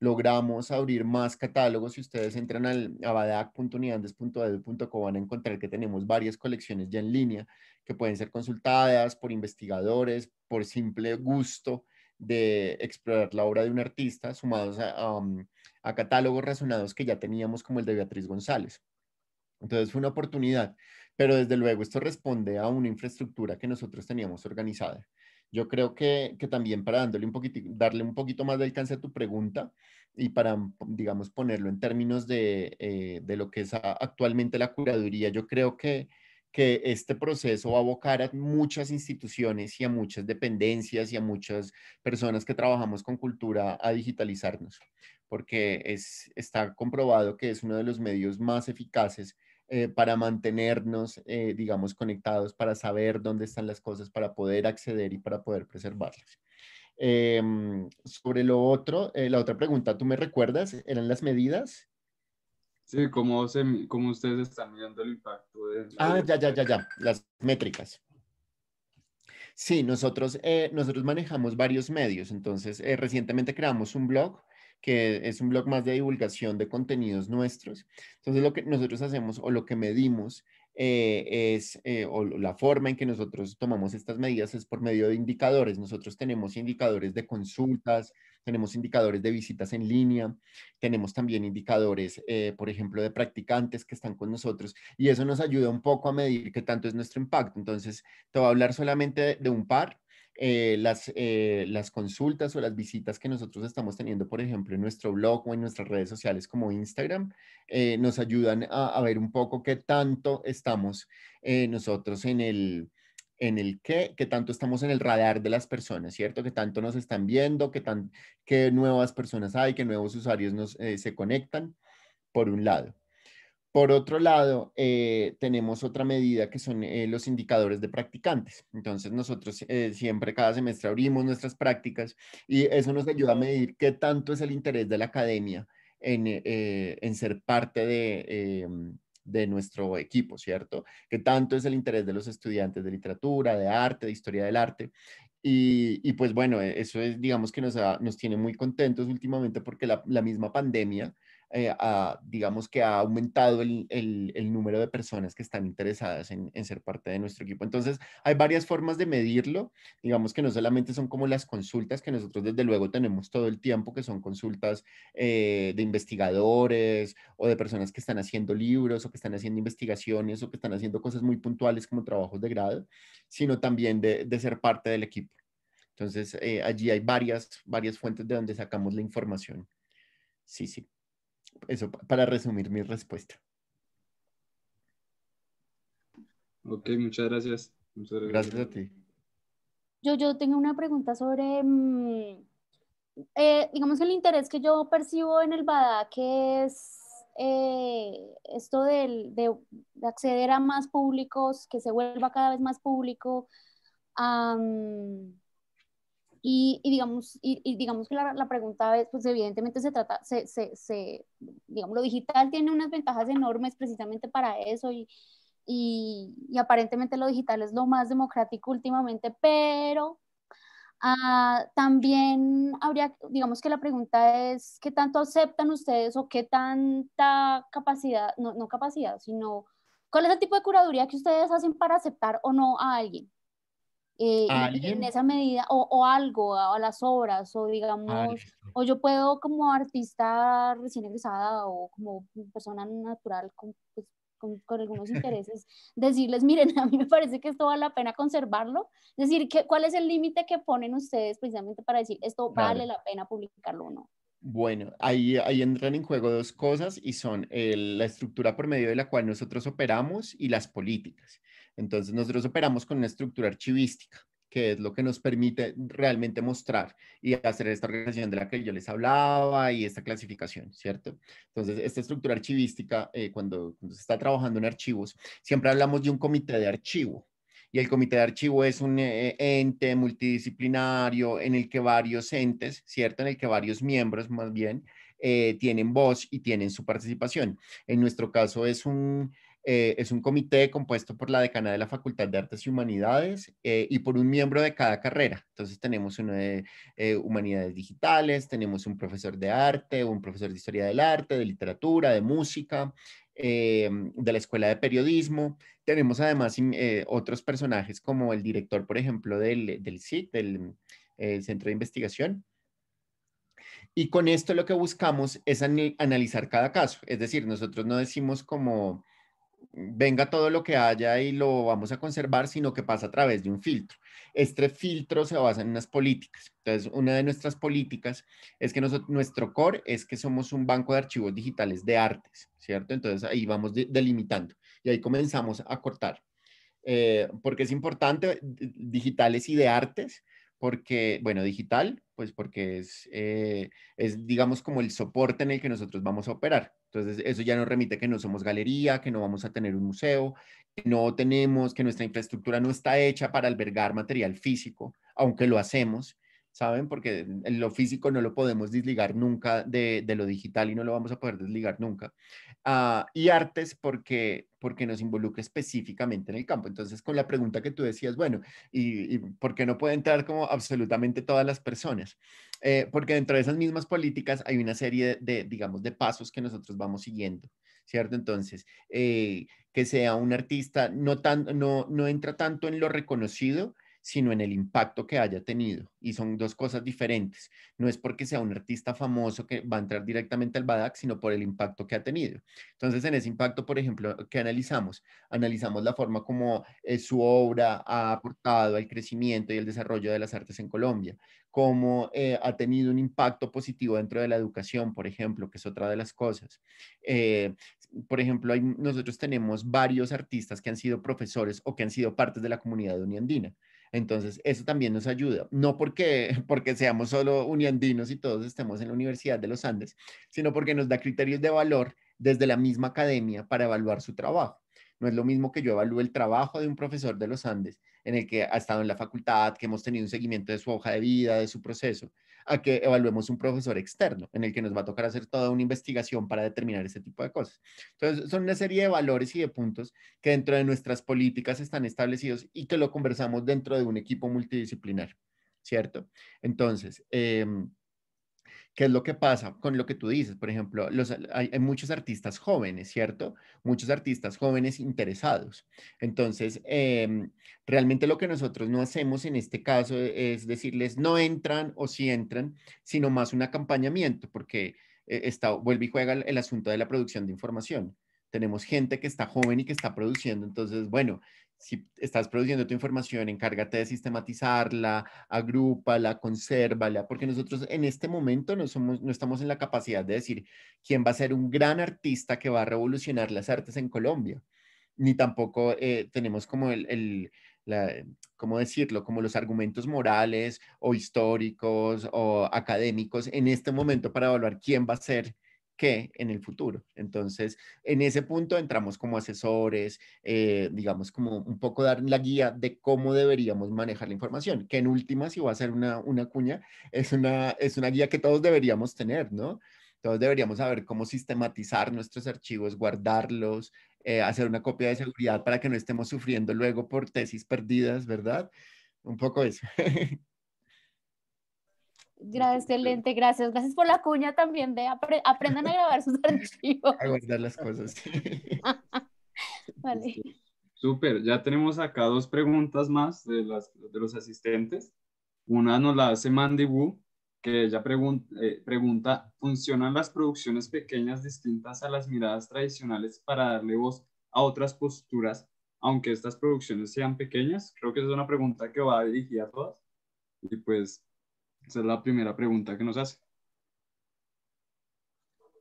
logramos abrir más catálogos. Si ustedes entran al abadac.unidades.edu.co van a encontrar que tenemos varias colecciones ya en línea que pueden ser consultadas por investigadores, por simple gusto de explorar la obra de un artista, sumados a, um, catálogos razonados que ya teníamos como el de Beatriz González. Entonces fue una oportunidad, pero desde luego esto responde a una infraestructura que nosotros teníamos organizada. Yo creo que, también para dándole un darle un poquito más de alcance a tu pregunta y para, digamos, ponerlo en términos de, eh, de lo que es actualmente la curaduría, yo creo que que este proceso va a abocar a muchas instituciones y a muchas dependencias y a muchas personas que trabajamos con cultura a digitalizarnos, porque es, está comprobado que es uno de los medios más eficaces eh, para mantenernos, eh, digamos, conectados, para saber dónde están las cosas, para poder acceder y para poder preservarlas. Em, sobre lo otro, eh, la otra pregunta, ¿tú me recuerdas? ¿Eran las medidas? Sí, como, como ustedes están mirando el impacto. De... Ah, ya, ya, ya, ya, las métricas. Sí, nosotros, eh, nosotros manejamos varios medios, entonces eh, recientemente creamos un blog que es un blog más de divulgación de contenidos nuestros. Entonces lo que nosotros hacemos o lo que medimos eh, es, o la forma en que nosotros tomamos estas medidas es por medio de indicadores. Nosotros tenemos indicadores de consultas, tenemos indicadores de visitas en línea, tenemos también indicadores, eh, por ejemplo, de practicantes que están con nosotros y eso nos ayuda un poco a medir qué tanto es nuestro impacto. Entonces, te voy a hablar solamente de, un par. Eh, las, eh, las consultas o las visitas que nosotros estamos teniendo, por ejemplo, en nuestro blog o en nuestras redes sociales como Instagram, nos ayudan a, a, ver un poco qué tanto estamos nosotros en el, en el qué, que tanto estamos en el radar de las personas, ¿cierto? Que tanto nos están viendo, que, tan, que nuevas personas hay, que nuevos usuarios nos, eh, se conectan, por un lado. Por otro lado, eh, tenemos otra medida que son eh, los indicadores de practicantes. Entonces, nosotros siempre cada semestre abrimos nuestras prácticas y eso nos ayuda a medir qué tanto es el interés de la academia en ser parte de, em, de nuestro equipo, ¿cierto? Que tanto es el interés de los estudiantes de literatura, de arte, de historia del arte. Y, pues bueno, e, eso es, digamos que nos, nos tiene muy contentos últimamente porque la, la misma pandemia eh, digamos que ha aumentado el, el, número de personas que están interesadas en, en, ser parte de nuestro equipo. Entonces, hay varias formas de medirlo. Digamos que no solamente son como las consultas que nosotros desde luego tenemos todo el tiempo, que son consultas eh, de investigadores o de personas que están haciendo libros o que están haciendo investigaciones o que están haciendo cosas muy puntuales como trabajos de grado, sino también de, de ser parte del equipo. Entonces, eh, allí hay varias, varias fuentes de donde sacamos la información. Sí, sí eso para resumir mi respuesta. Ok, muchas gracias. gracias. a ti. Yo, yo tengo una pregunta sobre, mm, eh, digamos, el interés que yo percibo en el BADA, que es eh, esto de, acceder a más públicos, que se vuelva cada vez más público. Y, digamos, y, digamos que la, pregunta es, pues evidentemente se trata, se, digamos, lo digital tiene unas ventajas enormes precisamente para eso y, aparentemente lo digital es lo más democrático últimamente, pero ah, también habría, digamos que la pregunta es, ¿qué tanto aceptan ustedes o qué tanta capacidad, no, no capacidad, sino cuál es el tipo de curaduría que ustedes hacen para aceptar o no a alguien? eh, en esa medida, o, algo, a, las obras, o digamos, o yo puedo como artista recién egresada o como persona natural con, pues, con, algunos intereses, decirles, miren, a mí me parece que esto vale la pena conservarlo, es decir, que, ¿cuál es el límite que ponen ustedes precisamente para decir esto vale la pena publicarlo o no? Bueno, ahí, ahí entran en juego dos cosas y son la estructura por medio de la cual nosotros operamos y las políticas. Entonces nosotros operamos con una estructura archivística, que es lo que nos permite realmente mostrar y hacer esta organización de la que yo les hablaba y esta clasificación, ¿cierto? Entonces, esta estructura archivística, eh, cuando, se está trabajando en archivos, siempre hablamos de un comité de archivo, y el comité de archivo es un eh, ente multidisciplinario en el que varios entes, ¿cierto? En el que varios miembros más bien eh, tienen voz y tienen su participación. En nuestro caso es un, eh, es un comité compuesto por la decana de la Facultad de Artes y Humanidades eh, y por un miembro de cada carrera. Entonces tenemos uno de eh, Humanidades Digitales, tenemos un profesor de arte, un profesor de Historia del Arte, de Literatura, de Música, de la Escuela de Periodismo. Tenemos además otros personajes como el director, por ejemplo, del, del CIT, del Centro de Investigación, y con esto lo que buscamos es analizar cada caso. Es decir, nosotros no decimos como venga todo lo que haya y lo vamos a conservar, sino que pasa a través de un filtro. Este filtro se basa en unas políticas. Entonces, una de nuestras políticas es que nuestro core es que somos un banco de archivos digitales de artes, ¿cierto? Entonces, ahí vamos delimitando y ahí comenzamos a cortar. Eh, porque es importante digitales y de artes, porque, bueno, digital, pues porque eh, es, digamos, como el soporte en el que nosotros vamos a operar. Entonces, eso ya nos remite que no somos galería, que no vamos a tener un museo, que no tenemos, que nuestra infraestructura no está hecha para albergar material físico, aunque lo hacemos, ¿saben? Porque lo físico no lo podemos desligar nunca de, lo digital y no lo vamos a poder desligar nunca. Ah, y artes porque, porque nos involucra específicamente en el campo. Entonces, con la pregunta que tú decías, bueno, ¿y, y por qué no puede entrar como absolutamente todas las personas? Eh, porque dentro de esas mismas políticas hay una serie de, digamos, de pasos que nosotros vamos siguiendo, ¿cierto? Entonces, eh, que sea un artista, no entra tanto en lo reconocido, sino en el impacto que haya tenido. Y son dos cosas diferentes. No es porque sea un artista famoso que va a entrar directamente al BADAC, sino por el impacto que ha tenido. Entonces, en ese impacto, por ejemplo, ¿qué analizamos? Analizamos la forma como eh, su obra ha aportado al crecimiento y el desarrollo de las artes en Colombia, cómo eh, ha tenido un impacto positivo dentro de la educación, por ejemplo, que es otra de las cosas. Eh, por ejemplo, nosotros tenemos varios artistas que han sido profesores o que han sido partes de la comunidad de uniandina. Entonces, eso también nos ayuda, no porque, porque seamos solo uniandinos y todos estemos en la Universidad de los Andes, sino porque nos da criterios de valor desde la misma academia para evaluar su trabajo. No es lo mismo que yo evalúe el trabajo de un profesor de los Andes en el que ha estado en la facultad, que hemos tenido un seguimiento de su hoja de vida, de su proceso, a que evaluemos un profesor externo, en el que nos va a tocar hacer toda una investigación para determinar ese tipo de cosas. Entonces, son una serie de valores y de puntos que dentro de nuestras políticas están establecidos y que lo conversamos dentro de un equipo multidisciplinar, ¿cierto? Entonces, eh, ¿Qué es lo que pasa con lo que tú dices? Por ejemplo, hay, muchos artistas jóvenes, ¿cierto? Muchos artistas jóvenes interesados. Entonces, em, realmente lo que nosotros no hacemos en este caso es decirles no entran o si entran, sino más un acompañamiento, porque eh, vuelve y juega el asunto de la producción de información tenemos gente que está joven y que está produciendo, entonces, bueno, si estás produciendo tu información, encárgate de sistematizarla, agrúpala, consérvala, porque nosotros en este momento no, somos, no estamos en la capacidad de decir quién va a ser un gran artista que va a revolucionar las artes en Colombia, ni tampoco eh, tenemos como el, ¿cómo decirlo? Como los argumentos morales o históricos o académicos en este momento para evaluar quién va a ser que en el futuro. Entonces, en ese punto entramos como asesores, eh, digamos, como un poco dar la guía de cómo deberíamos manejar la información, que en última, si va a ser una, cuña, es una, es una guía que todos deberíamos tener, ¿no? Todos deberíamos saber cómo sistematizar nuestros archivos, guardarlos, eh, hacer una copia de seguridad para que no estemos sufriendo luego por tesis perdidas, ¿verdad? Un poco eso. Gracias, excelente, gracias. Gracias por la cuña también de aprendan a grabar sus archivos. A guardar las cosas. vale. Súper, ya tenemos acá dos preguntas más de, las, de los asistentes. Una nos la hace Mandy Wu, que ella eh, pregunta, ¿funcionan las producciones pequeñas distintas a las miradas tradicionales para darle voz a otras posturas, aunque estas producciones sean pequeñas? Creo que es una pregunta que va dirigida a todas. Y pues esa es la primera pregunta que nos hace.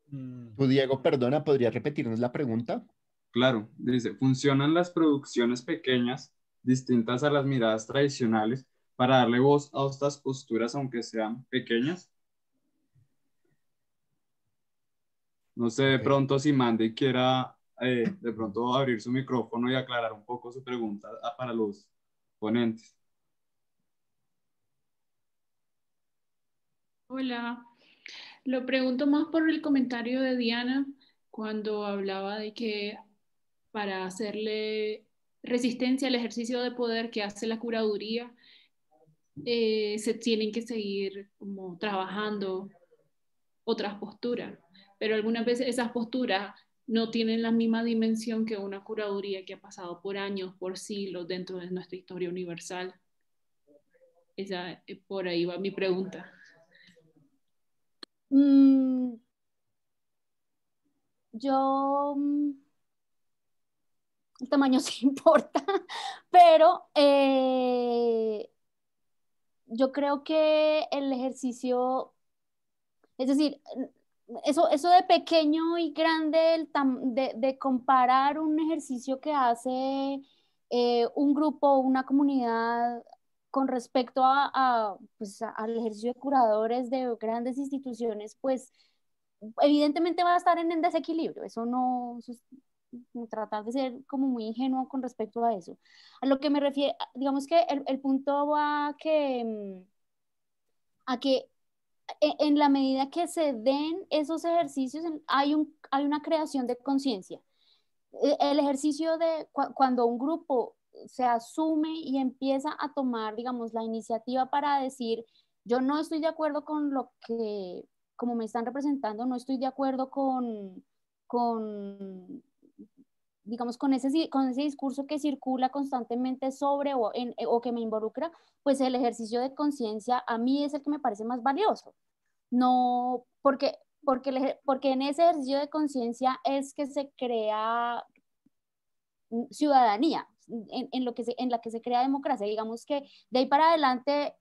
Mm. Diego, perdona, ¿podría repetirnos la pregunta? Claro, dice, ¿funcionan las producciones pequeñas, distintas a las miradas tradicionales, para darle voz a estas posturas, aunque sean pequeñas? No sé de pronto si Mande quiera eh, de pronto abrir su micrófono y aclarar un poco su pregunta ah, para los ponentes. Hola, lo pregunto más por el comentario de Diana cuando hablaba de que para hacerle resistencia al ejercicio de poder que hace la curaduría, eh, se tienen que seguir como trabajando otras posturas, pero algunas veces esas posturas no tienen la misma dimensión que una curaduría que ha pasado por años, por siglos dentro de nuestra historia universal. Esa, eh, por ahí va mi pregunta. Mm, yo, mm, el tamaño sí importa, pero eh, yo creo que el ejercicio, es decir, eso, eso de pequeño y grande, de, comparar un ejercicio que hace eh, un grupo, una comunidad con respecto a, pues, al ejercicio de curadores de grandes instituciones, pues evidentemente va a estar en, desequilibrio. Eso no, mm, tratar de ser como muy ingenuo con respecto a eso. A lo que me refiero, digamos que el, el punto va mm, a que, a que en la medida que se den esos ejercicios, hay, un, hay una creación de conciencia. E, el ejercicio de cuando un grupo se asume y empieza a tomar, digamos, la iniciativa para decir, yo no estoy de acuerdo con lo que, como me están representando, no estoy de acuerdo con, con digamos, con ese, con ese discurso que circula constantemente sobre o, en, eh, o que me involucra, pues el ejercicio de conciencia a mí es el que me parece más valioso. No, porque, porque, porque en ese ejercicio de conciencia es que se crea ciudadanía, en, lo que en la que se crea democracia. Digamos que de ahí para adelante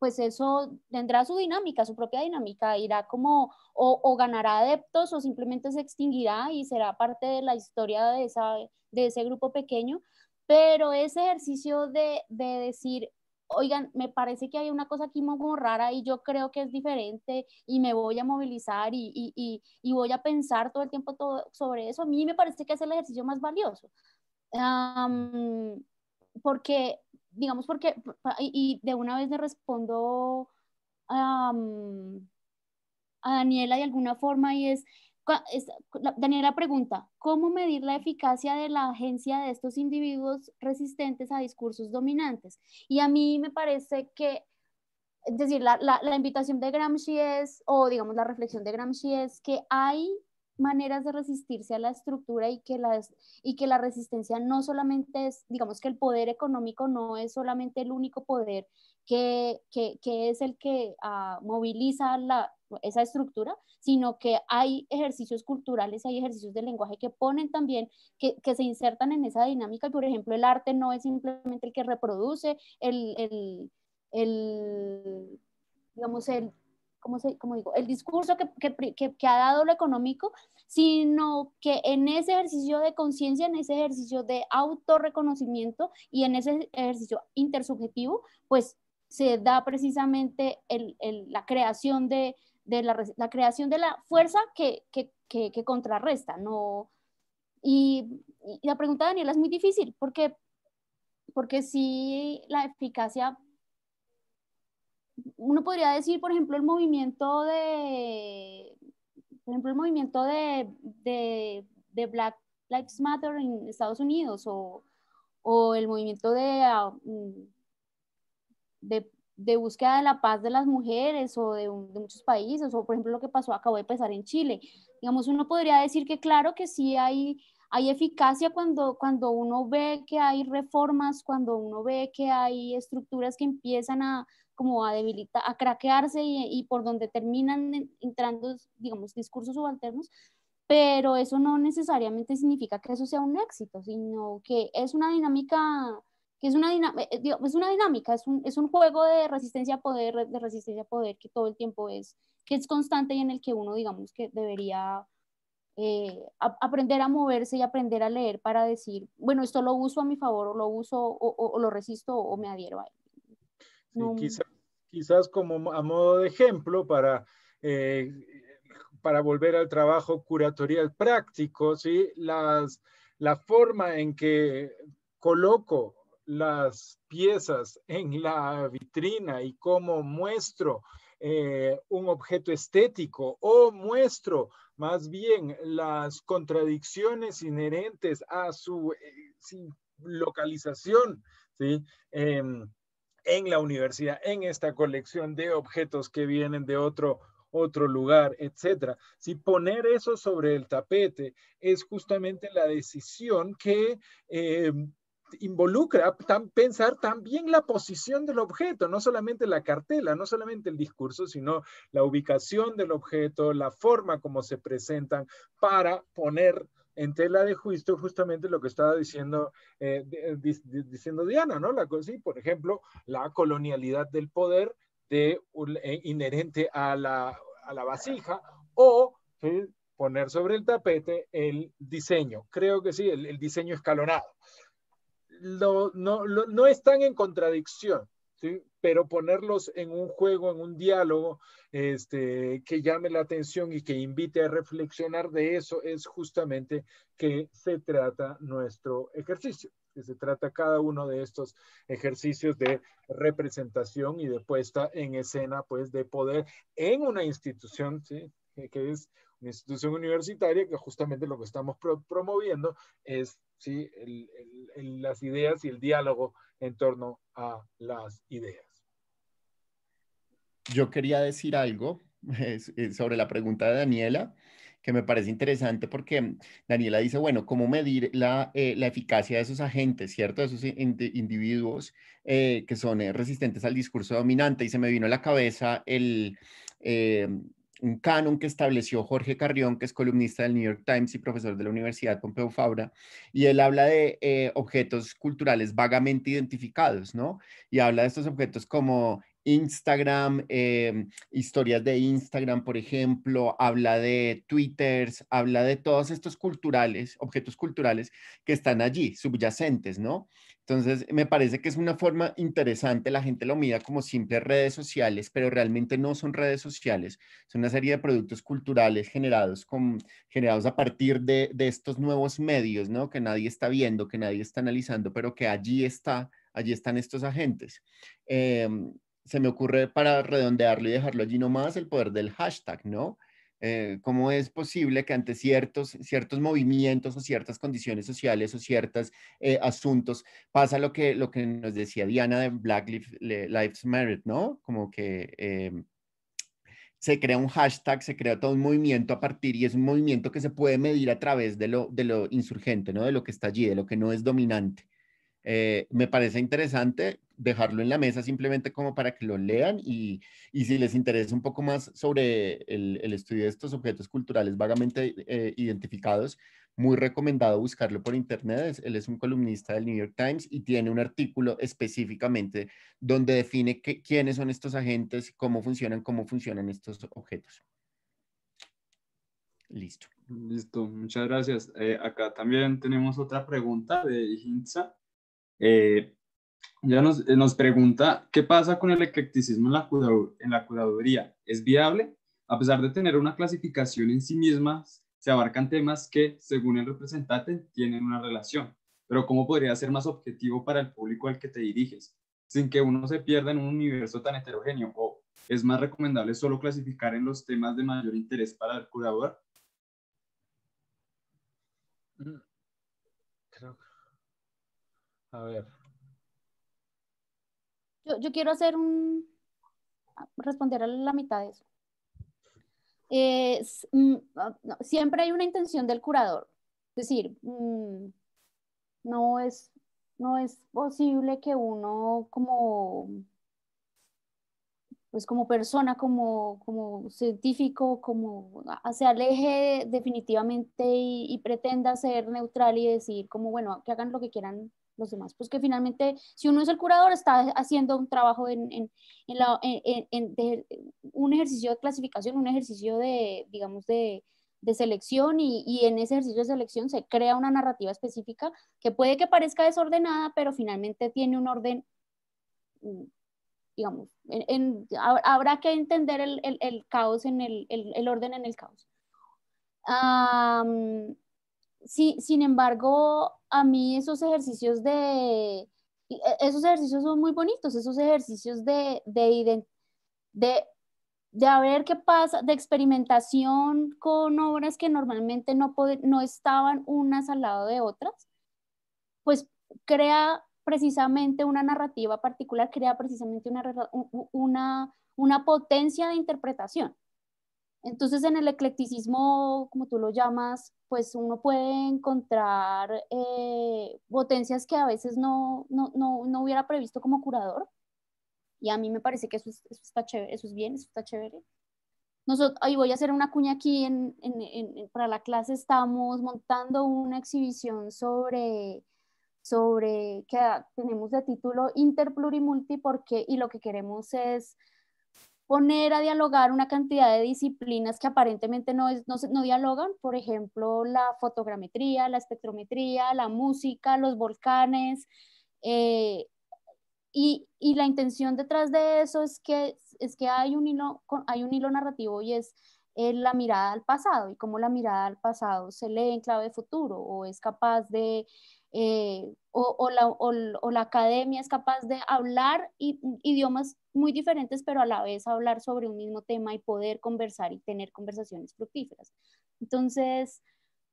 pues eso tendrá su dinámica, su propia dinámica, irá como o, o, ganará adeptos o simplemente se extinguirá y será parte de la historia de, esa, de ese grupo pequeño, pero ese ejercicio de, de decir, oigan, me parece que hay una cosa aquí muy rara y yo creo que es diferente y me voy a movilizar y, y, y, y voy a pensar todo el tiempo todo sobre eso, a mí me parece que es el ejercicio más valioso porque, digamos, porque, y, de una vez le respondo a Daniela de alguna forma y es, Daniela pregunta, ¿cómo medir la eficacia de la agencia de estos individuos resistentes a discursos dominantes? Y a mí me parece que, es decir, la invitación de Gramsci es, o digamos la reflexión de Gramsci es que hay maneras de resistirse a la estructura y que, las, y que la resistencia no solamente es, digamos que el poder económico no es solamente el único poder que, es el que ah, moviliza esa estructura, sino que hay ejercicios culturales, hay ejercicios de lenguaje que ponen también, que, se insertan en esa dinámica. por ejemplo, el arte no es simplemente el que reproduce el, el digamos, el como digo? El discurso que, que, que, ha dado lo económico, sino que en ese ejercicio de conciencia, en ese ejercicio de autorreconocimiento y en ese ejercicio intersubjetivo, pues se da precisamente el, la creación de, de la, la, creación de la fuerza que, que, que, contrarresta, ¿no? Y, la pregunta de Daniela es muy difícil, porque, porque si la eficacia uno podría decir, por ejemplo, el movimiento de, por ejemplo, el movimiento de, de, de Black Lives Matter en Estados Unidos o, o el movimiento de, ah, mm, de, búsqueda de la paz de las mujeres o de, muchos países, o por ejemplo lo que pasó, acabó de pasar en Chile. Digamos, uno podría decir que claro que sí hay, hay eficacia cuando, cuando uno ve que hay reformas, cuando uno ve que hay estructuras que empiezan a, como a debilitar, a craquearse y, por donde terminan entrando, digamos, discursos subalternos, pero eso no necesariamente significa que eso sea un éxito, sino que es una dinámica que es una, eh, es una dinámica, es un, es un juego de resistencia a poder, de resistencia a poder que todo el tiempo es, que es constante y en el que uno, digamos, que debería eh, aprender a moverse y aprender a leer para decir, bueno, esto lo uso a mi favor o lo uso o, o lo resisto o me adhiero a él quizás, quizás, como a modo de ejemplo para, eh, para volver al trabajo curatorial práctico, ¿sí? Las, la forma en que coloco las piezas en la vitrina y cómo muestro eh, un objeto estético o muestro más bien las contradicciones inherentes a su, eh, localización, ¿sí? Em, en la universidad, en esta colección de objetos que vienen de otro otro lugar, etc. Si poner eso sobre el tapete es justamente la decisión que em, involucra pensar también la posición del objeto, no solamente la cartela, no solamente el discurso, sino la ubicación del objeto, la forma como se presentan para poner en tela de juicio justamente lo que estaba diciendo, eh, eh, diciendo Diana, ¿no? La, sí, por ejemplo, la colonialidad del poder eh, inherente a la, a vasija o poner sobre el tapete el diseño. Creo que sí, el, diseño escalonado. no, no están en contradicción, pero ponerlos en un juego, en un diálogo este, que llame la atención y que invite a reflexionar de eso es justamente que se trata nuestro ejercicio, que se trata cada uno de estos ejercicios de representación y de puesta en escena, pues de poder en una institución, ¿sí? que es una institución universitaria que justamente lo que estamos promoviendo es ¿sí? las ideas y el diálogo en torno a las ideas. Yo quería decir algo sobre la pregunta de Daniela que me parece interesante porque Daniela dice, bueno, ¿cómo medir la, eh, la eficacia de esos agentes, ¿cierto? De esos individuos eh, que son eh, resistentes al discurso dominante. Y se me vino a la cabeza el, un canon que estableció Jorge Carrión, que es columnista del New York Times y profesor de la Universidad Pompeu Fabra, y él habla de eh, objetos culturales vagamente identificados, ¿no? Y habla de estos objetos como Instagram, em, historias de Instagram, por ejemplo, habla de Twitters, habla de todos estos culturales, objetos culturales que están allí, subyacentes, ¿no? Entonces, me parece que es una forma interesante, la gente lo mira como simples redes sociales, pero realmente no son redes sociales, son una serie de productos culturales generados, con, generados a partir de, estos nuevos medios, ¿no? Que nadie está viendo, que nadie está analizando, pero que allí está, allí están estos agentes. Em, se me ocurre para redondearlo y dejarlo allí nomás el poder del hashtag, ¿no? Eh, ¿Cómo es posible que ante ciertos, ciertos movimientos o ciertas condiciones sociales o ciertos eh, asuntos pasa lo que, lo que nos decía Diana de Black Lives Matter, ¿no? Como que... Em, se crea un hashtag, se crea todo un movimiento a partir y es un movimiento que se puede medir a través de lo, de lo insurgente, ¿no? De lo que está allí, de lo que no es dominante. Eh, me parece interesante dejarlo en la mesa simplemente como para que lo lean y, si les interesa un poco más sobre el, estudio de estos objetos culturales vagamente eh, identificados, muy recomendado buscarlo por internet. él es un columnista del New York Times y tiene un artículo específicamente donde define quiénes son estos agentes, cómo funcionan, cómo funcionan estos objetos. Listo. Listo, muchas gracias. Eh, acá también tenemos otra pregunta de Hinza. Eh, ya eh, nos, pregunta, ¿qué pasa con el eclecticismo en la, en la curaduría? ¿Es viable? A pesar de tener una clasificación en sí misma, se abarcan temas que, según el representante, tienen una relación. Pero ¿cómo podría ser más objetivo para el público al que te diriges? Sin que uno se pierda en un universo tan heterogéneo. ¿O es más recomendable solo clasificar en los temas de mayor interés para el curador? Mm, creo que a ver. Yo, quiero hacer un... responder a la mitad de eso. Mm, ah, siempre hay una intención del curador. Es decir, mm, no, es, no es posible que uno como pues como persona, como, como científico, como ah, se aleje definitivamente y, y, pretenda ser neutral y decir como, bueno, que hagan lo que quieran los demás. Pues que finalmente, si uno es el curador, está haciendo un trabajo en, en, en, un ejercicio de clasificación, un ejercicio de, digamos, de, de selección y, y, en ese ejercicio de selección se crea una narrativa específica que puede que parezca desordenada, pero finalmente tiene un orden, mm, digamos, en, habrá que entender el, el, caos en el, el, orden en el caos sí, sin embargo, a mí esos ejercicios de, e, esos ejercicios son muy bonitos, esos ejercicios de, de, de, ver qué pasa, de experimentación con obras que normalmente no, no estaban unas al lado de otras, pues crea precisamente una narrativa particular, crea precisamente una, una potencia de interpretación. Entonces, en el eclecticismo, como tú lo llamas, pues uno puede encontrar eh, potencias que a veces no, no, no, no, hubiera previsto como curador. Y a mí me parece que eso, es, está chévere, eso es bien, eso está chévere. Nosotros, ahí voy a hacer una cuña aquí en, en, en, para la clase. Estamos montando una exhibición sobre, sobre que tenemos de título Interplurimulti porque, y lo que queremos es poner a dialogar una cantidad de disciplinas que aparentemente no, es, no, dialogan, por ejemplo, la fotogrametría, la espectrometría, la música, los volcanes, eh, y, y, la intención detrás de eso es que, es que hay, un hilo, hay un hilo narrativo y es eh, la mirada al pasado y cómo la mirada al pasado se lee en clave futuro o es capaz de, eh, o, o, la, o, la academia es capaz de hablar idiomas muy diferentes, pero a la vez hablar sobre un mismo tema y poder conversar y tener conversaciones fructíferas. Entonces,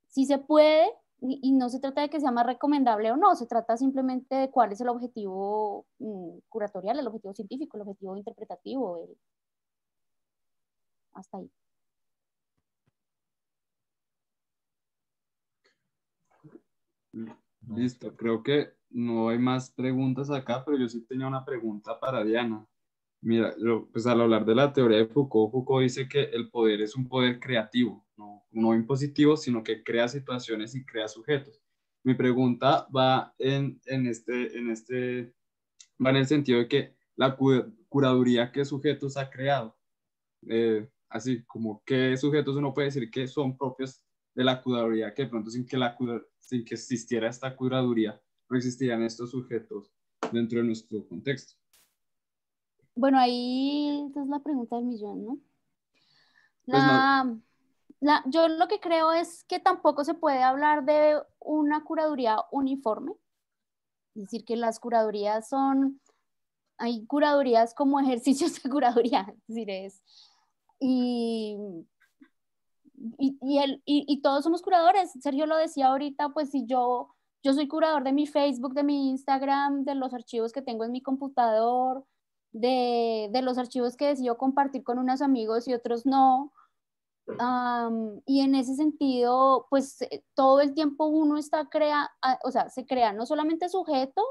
si se puede, y no se trata de que sea más recomendable o no, se trata simplemente de cuál es el objetivo mm, curatorial, el objetivo científico, el objetivo interpretativo. Hasta ahí. Listo, creo que no hay más preguntas acá, pero yo sí tenía una pregunta para Diana. Mira, pues al hablar de la teoría de Foucault, Foucault dice que el poder es un poder creativo, no, impositivo, sino que crea situaciones y crea sujetos. Mi pregunta va en, en este, en este, va en el sentido de que la curaduría que sujetos ha creado, eh, así como qué sujetos uno puede decir que son propios de la curaduría, que de pronto sin que, la, sin que existiera esta curaduría, no existirían estos sujetos dentro de nuestro contexto. Bueno, ahí es la pregunta del millón, ¿no? Pues yo lo que creo es que tampoco se puede hablar de una curaduría uniforme. Es decir, que las curadurías son, hay curadurías como ejercicios de curaduría, es decir, es, y, el, y, todos somos curadores. Sergio lo decía ahorita, pues si yo, yo soy curador de mi Facebook, de mi Instagram, de los archivos que tengo en mi computador, de, los archivos que decidió compartir con unos amigos y otros no. y en ese sentido, pues eh, todo el tiempo uno está crea, ah, o sea, se crea no solamente sujeto,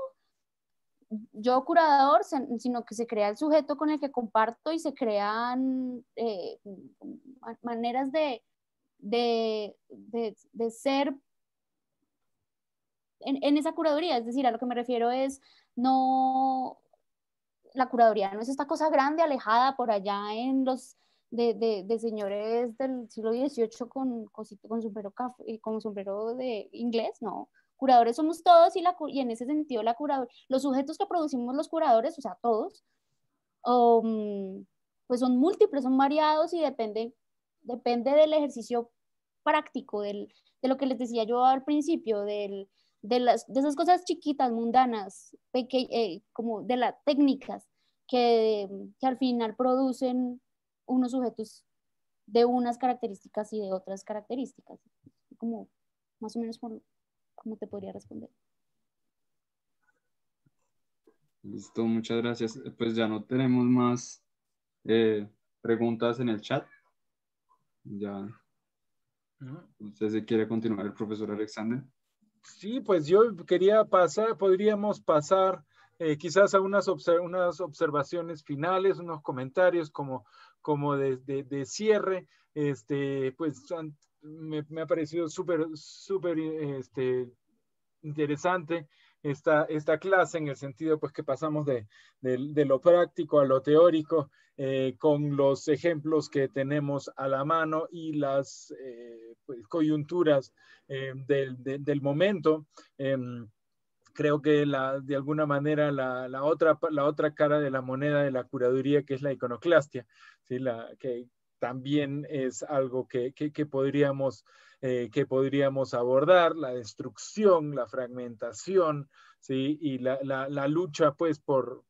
yo curador, sino que se crea el sujeto con el que comparto y se crean eh, maneras de, de, ser en, en, esa curaduría. Es decir, a lo que me refiero es no, la curaduría no es esta cosa grande, alejada por allá en los de, de, señores del siglo XVIII con, con, con sombrero, eh, con sombrero de inglés, no. Curadores somos todos y, la, y en ese sentido la curador, los sujetos que producimos los curadores, o sea, todos, um, pues son múltiples, son variados y depende, depende del ejercicio práctico, del, de lo que les decía yo al principio, del, de, las, de esas cosas chiquitas, mundanas, peque, eh, como de las técnicas que, que, al final producen unos sujetos de unas características y de otras características. Como más o menos como cómo te podría responder. Listo, muchas gracias. Eh, pues ya no tenemos más eh, preguntas en el chat. Ya. No sé si quiere continuar el profesor Alexander. Sí, pues yo quería pasar, podríamos pasar eh, quizás a unas, unas observaciones finales, unos comentarios como, como de, cierre. Este, pues me, ha parecido súper, súper este, interesante esta, clase en el sentido pues que pasamos de, lo práctico a lo teórico eh, con los ejemplos que tenemos a la mano y las eh, pues, coyunturas eh, del, momento creo que la, de alguna manera la, otra, la otra cara de la moneda de la curaduría, que es la iconoclastia, ¿sí? la, que también es algo que podríamos eh, que podríamos abordar, la destrucción, la fragmentación, ¿sí? y la, lucha pues por,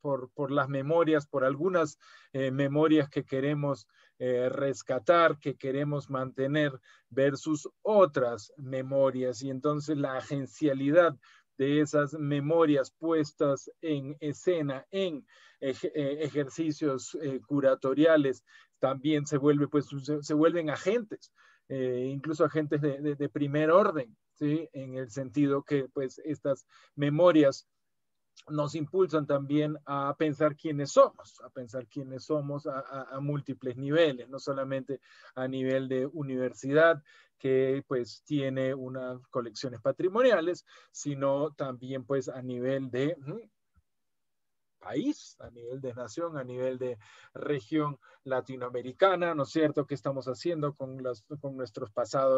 las memorias, por algunas eh, memorias que queremos eh, rescatar, que queremos mantener versus otras memorias. Y entonces la agencialidad de esas memorias puestas en escena, en ejercicios curatoriales, también se, vuelve, pues, se vuelven agentes eh, incluso agentes de, primer orden, ¿sí? en el sentido que pues estas memorias nos impulsan también a pensar quiénes somos, a pensar quiénes somos a, a múltiples niveles, no solamente a nivel de universidad, que pues tiene unas colecciones patrimoniales, sino también pues a nivel de mm, país, a nivel de nación, a nivel de región latinoamericana, ¿no es cierto?, qué estamos haciendo con, nuestros con nuestro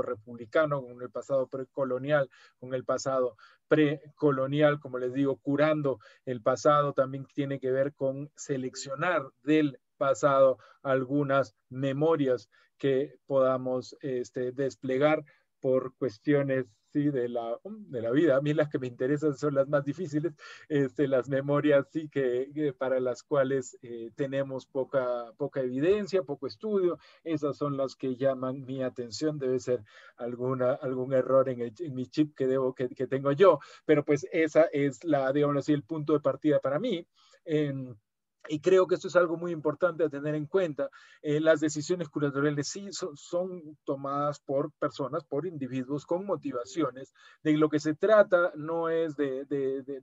republicano, con el pasado precolonial, con el pasado precolonial, como les digo, curando el pasado también tiene que ver con seleccionar del pasado algunas memorias que podamos este, desplegar por cuestiones ¿sí? de, la, mm, de la vida. A mí las que me interesan son las más difíciles, este, las memorias sí que, para las cuales eh, tenemos poca, poca evidencia, poco estudio, esas son las que llaman mi atención, debe ser alguna, algún error en, mi chip que, debo, que, tengo yo, pero pues esa es la, digamos así, el punto de partida para mí y creo que esto es algo muy importante a tener en cuenta. Eh, las decisiones curatoriales sí son, tomadas por personas, por individuos con motivaciones. De lo que se trata no es de,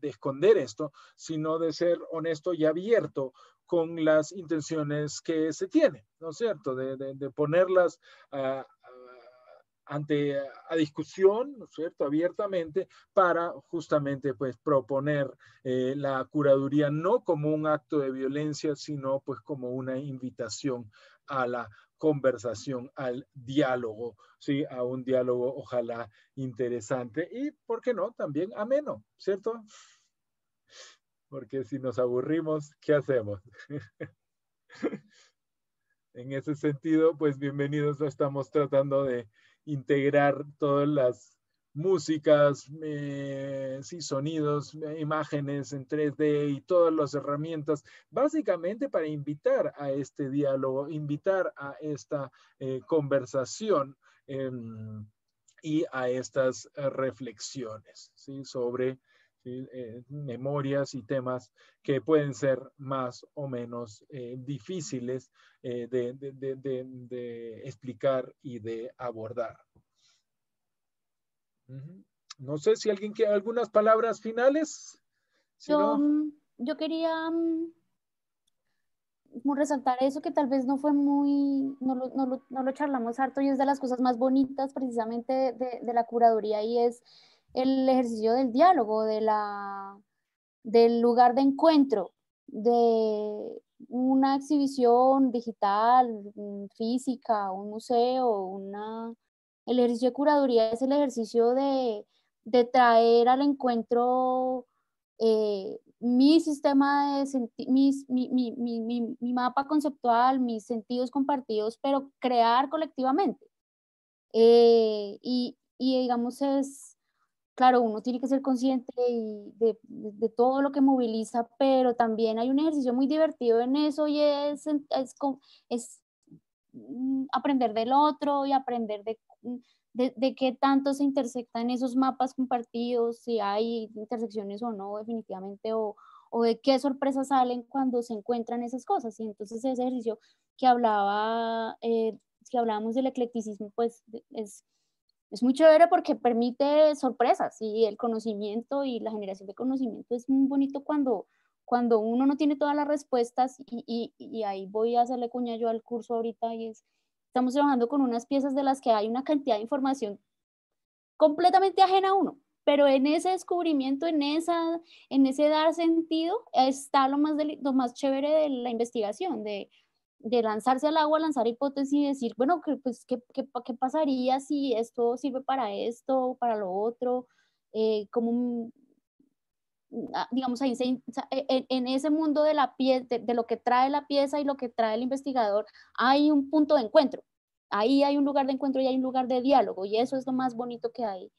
esconder esto, sino de ser honesto y abierto con las intenciones que se tiene ¿no es cierto? De, ponerlas ante a discusión, ¿no cierto?, abiertamente para justamente pues proponer eh, la curaduría no como un acto de violencia, sino pues como una invitación a la conversación, al diálogo, ¿sí? A un diálogo ojalá interesante y, ¿por qué no?, también ameno, ¿cierto? Porque si nos aburrimos, ¿qué hacemos? en ese sentido, pues bienvenidos, estamos tratando de integrar todas las músicas, eh, sonidos, imágenes en 3D y todas las herramientas, básicamente para invitar a este diálogo, invitar a esta eh, conversación em, y a estas eh, reflexiones ¿sí? sobre eh, memorias y temas que pueden ser más o menos eh, difíciles eh, de, explicar y de abordar. No sé si alguien quiere algunas palabras finales. yo, mm, yo, quería mm, resaltar eso que tal vez no fue muy, no lo, charlamos harto y es de las cosas más bonitas precisamente de la curaduría y es el ejercicio del diálogo, de la, del lugar de encuentro, de una exhibición digital, mm, física, un museo, una... el ejercicio de curaduría es el ejercicio de, traer al encuentro eh, mi sistema de mis, mi, mapa conceptual, mis sentidos compartidos, pero crear colectivamente. Eh, y, y digamos es claro, uno tiene que ser consciente de, de, todo lo que moviliza, pero también hay un ejercicio muy divertido en eso y es, es, es mm, aprender del otro y aprender mm, de, de, qué tanto se intersectan esos mapas compartidos, si hay intersecciones o no definitivamente, o, o de qué sorpresas salen cuando se encuentran esas cosas. Y entonces ese ejercicio que hablaba, eh, hablábamos del eclecticismo, pues es es muy chévere porque permite sorpresas y el conocimiento y la generación de conocimiento es muy bonito cuando, cuando uno no tiene todas las respuestas y, ahí voy a hacerle cuña yo al curso ahorita y es, estamos trabajando con unas piezas de las que hay una cantidad de información completamente ajena a uno, pero en ese descubrimiento, en, esa, en ese dar sentido, está lo más, lo más chévere de la investigación, de de lanzarse al agua, lanzar hipótesis y decir, bueno, pues, ¿qué, qué, qué pasaría si esto sirve para esto, para lo otro? Eh, como, ah, digamos, ahí e, en, ese mundo de, la de, lo que trae la pieza y lo que trae el investigador, hay un punto de encuentro. Ahí hay un lugar de encuentro y hay un lugar de diálogo, y eso es lo más bonito que hay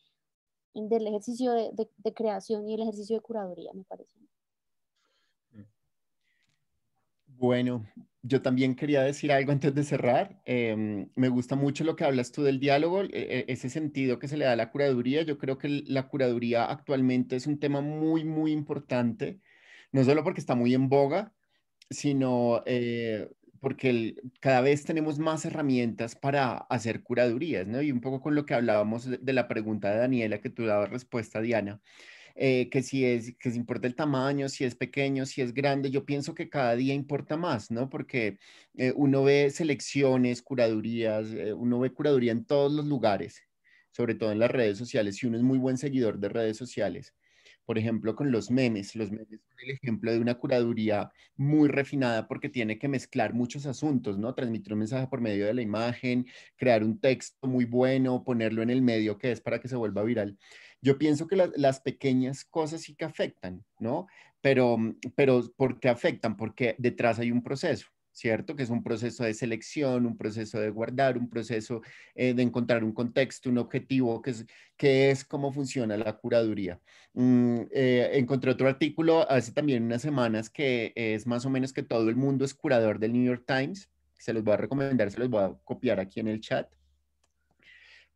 del ejercicio de, de creación y el ejercicio de curaduría, me parece. Bueno, yo también quería decir algo antes de cerrar. Em, me gusta mucho lo que hablas tú del diálogo, e, e, ese sentido que se le da a la curaduría. Yo creo que la curaduría actualmente es un tema muy, muy importante, no solo porque está muy en boga, sino eh, porque cada vez tenemos más herramientas para hacer curadurías, ¿no? Y un poco con lo que hablábamos de, la pregunta de Daniela, que tú dabas respuesta, Diana. Eh, que si es, que se importa el tamaño, si es pequeño, si es grande, yo pienso que cada día importa más, ¿no? Porque eh, uno ve selecciones, curadurías, eh, uno ve curaduría en todos los lugares, sobre todo en las redes sociales, si uno es muy buen seguidor de redes sociales. Por ejemplo, con los memes. Los memes son el ejemplo de una curaduría muy refinada porque tiene que mezclar muchos asuntos, ¿no? Transmitir un mensaje por medio de la imagen, crear un texto muy bueno, ponerlo en el medio que es para que se vuelva viral. Yo pienso que las pequeñas cosas sí que afectan, ¿no? Pero, mm, pero ¿por qué afectan? Porque detrás hay un proceso. ¿cierto? Que es un proceso de selección, un proceso de guardar, un proceso eh, de encontrar un contexto, un objetivo, que es, que es cómo funciona la curaduría. Mm, eh, encontré otro artículo hace también unas semanas que es más o menos que todo el mundo es curador del New York Times. Se los voy a recomendar, se los voy a copiar aquí en el chat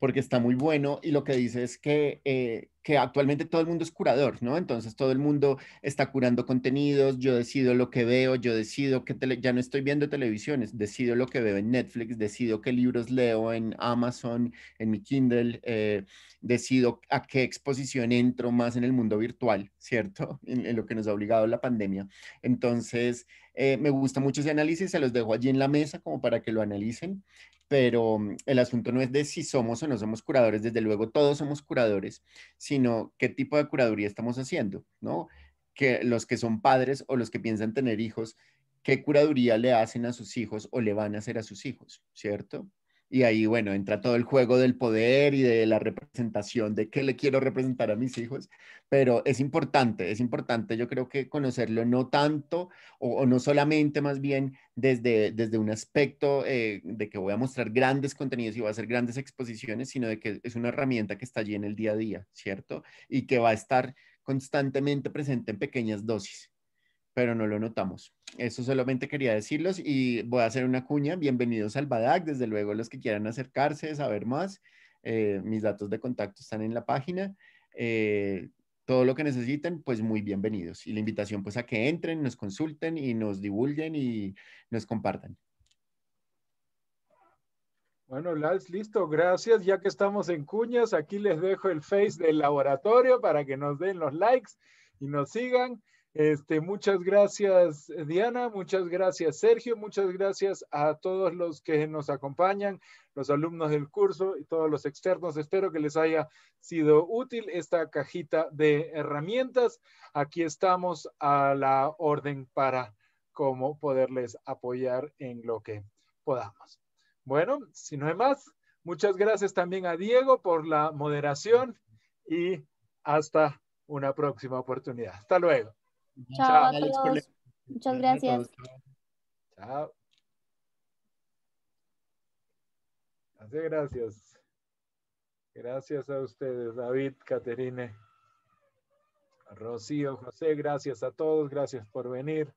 porque está muy bueno y lo que dice es que, eh, que actualmente todo el mundo es curador, ¿no? Entonces todo el mundo está curando contenidos, yo decido lo que veo, yo decido que ya no estoy viendo televisiones, decido lo que veo en Netflix, decido qué libros leo en Amazon, en mi Kindle, eh, decido a qué exposición entro más en el mundo virtual, ¿cierto? En, lo que nos ha obligado la pandemia. Entonces, eh, me gusta mucho ese análisis, se los dejo allí en la mesa como para que lo analicen pero mm, el asunto no es de si somos o no somos curadores, desde luego todos somos curadores, sino qué tipo de curaduría estamos haciendo, ¿no? Que los que son padres o los que piensan tener hijos, qué curaduría le hacen a sus hijos o le van a hacer a sus hijos, ¿cierto? Y ahí, bueno, entra todo el juego del poder y de la representación, de qué le quiero representar a mis hijos, pero es importante, es importante, yo creo que conocerlo no tanto o, no solamente más bien desde, desde un aspecto eh, de que voy a mostrar grandes contenidos y voy a hacer grandes exposiciones, sino de que es una herramienta que está allí en el día a día, ¿cierto? Y que va a estar constantemente presente en pequeñas dosis pero no lo notamos. Eso solamente quería decirlos y voy a hacer una cuña. Bienvenidos al BADAC, desde luego los que quieran acercarse, saber más. Eh, mis datos de contacto están en la página. Eh, todo lo que necesiten, pues muy bienvenidos. Y la invitación pues a que entren, nos consulten y nos divulguen y nos compartan. Bueno, Lals, listo, gracias. Ya que estamos en cuñas, aquí les dejo el face del laboratorio para que nos den los likes y nos sigan. Este, muchas gracias eh, Diana, muchas gracias Sergio, muchas gracias a todos los que nos acompañan, los alumnos del curso y todos los externos. Espero que les haya sido útil esta cajita de herramientas. Aquí estamos a la orden para cómo poderles apoyar en lo que podamos. Bueno, si no hay más, muchas gracias también a Diego por la moderación y hasta una próxima oportunidad. Hasta luego. Chao, a todos. Muchas gracias. Chao. gracias. Gracias a ustedes, David, Caterine, Rocío, José, gracias a todos, gracias por venir.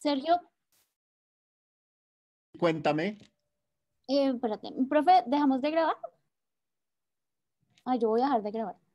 Sergio. Cuéntame. Eh, espérate, profe, ¿dejamos de grabar? Ah, yo voy a dejar de grabar.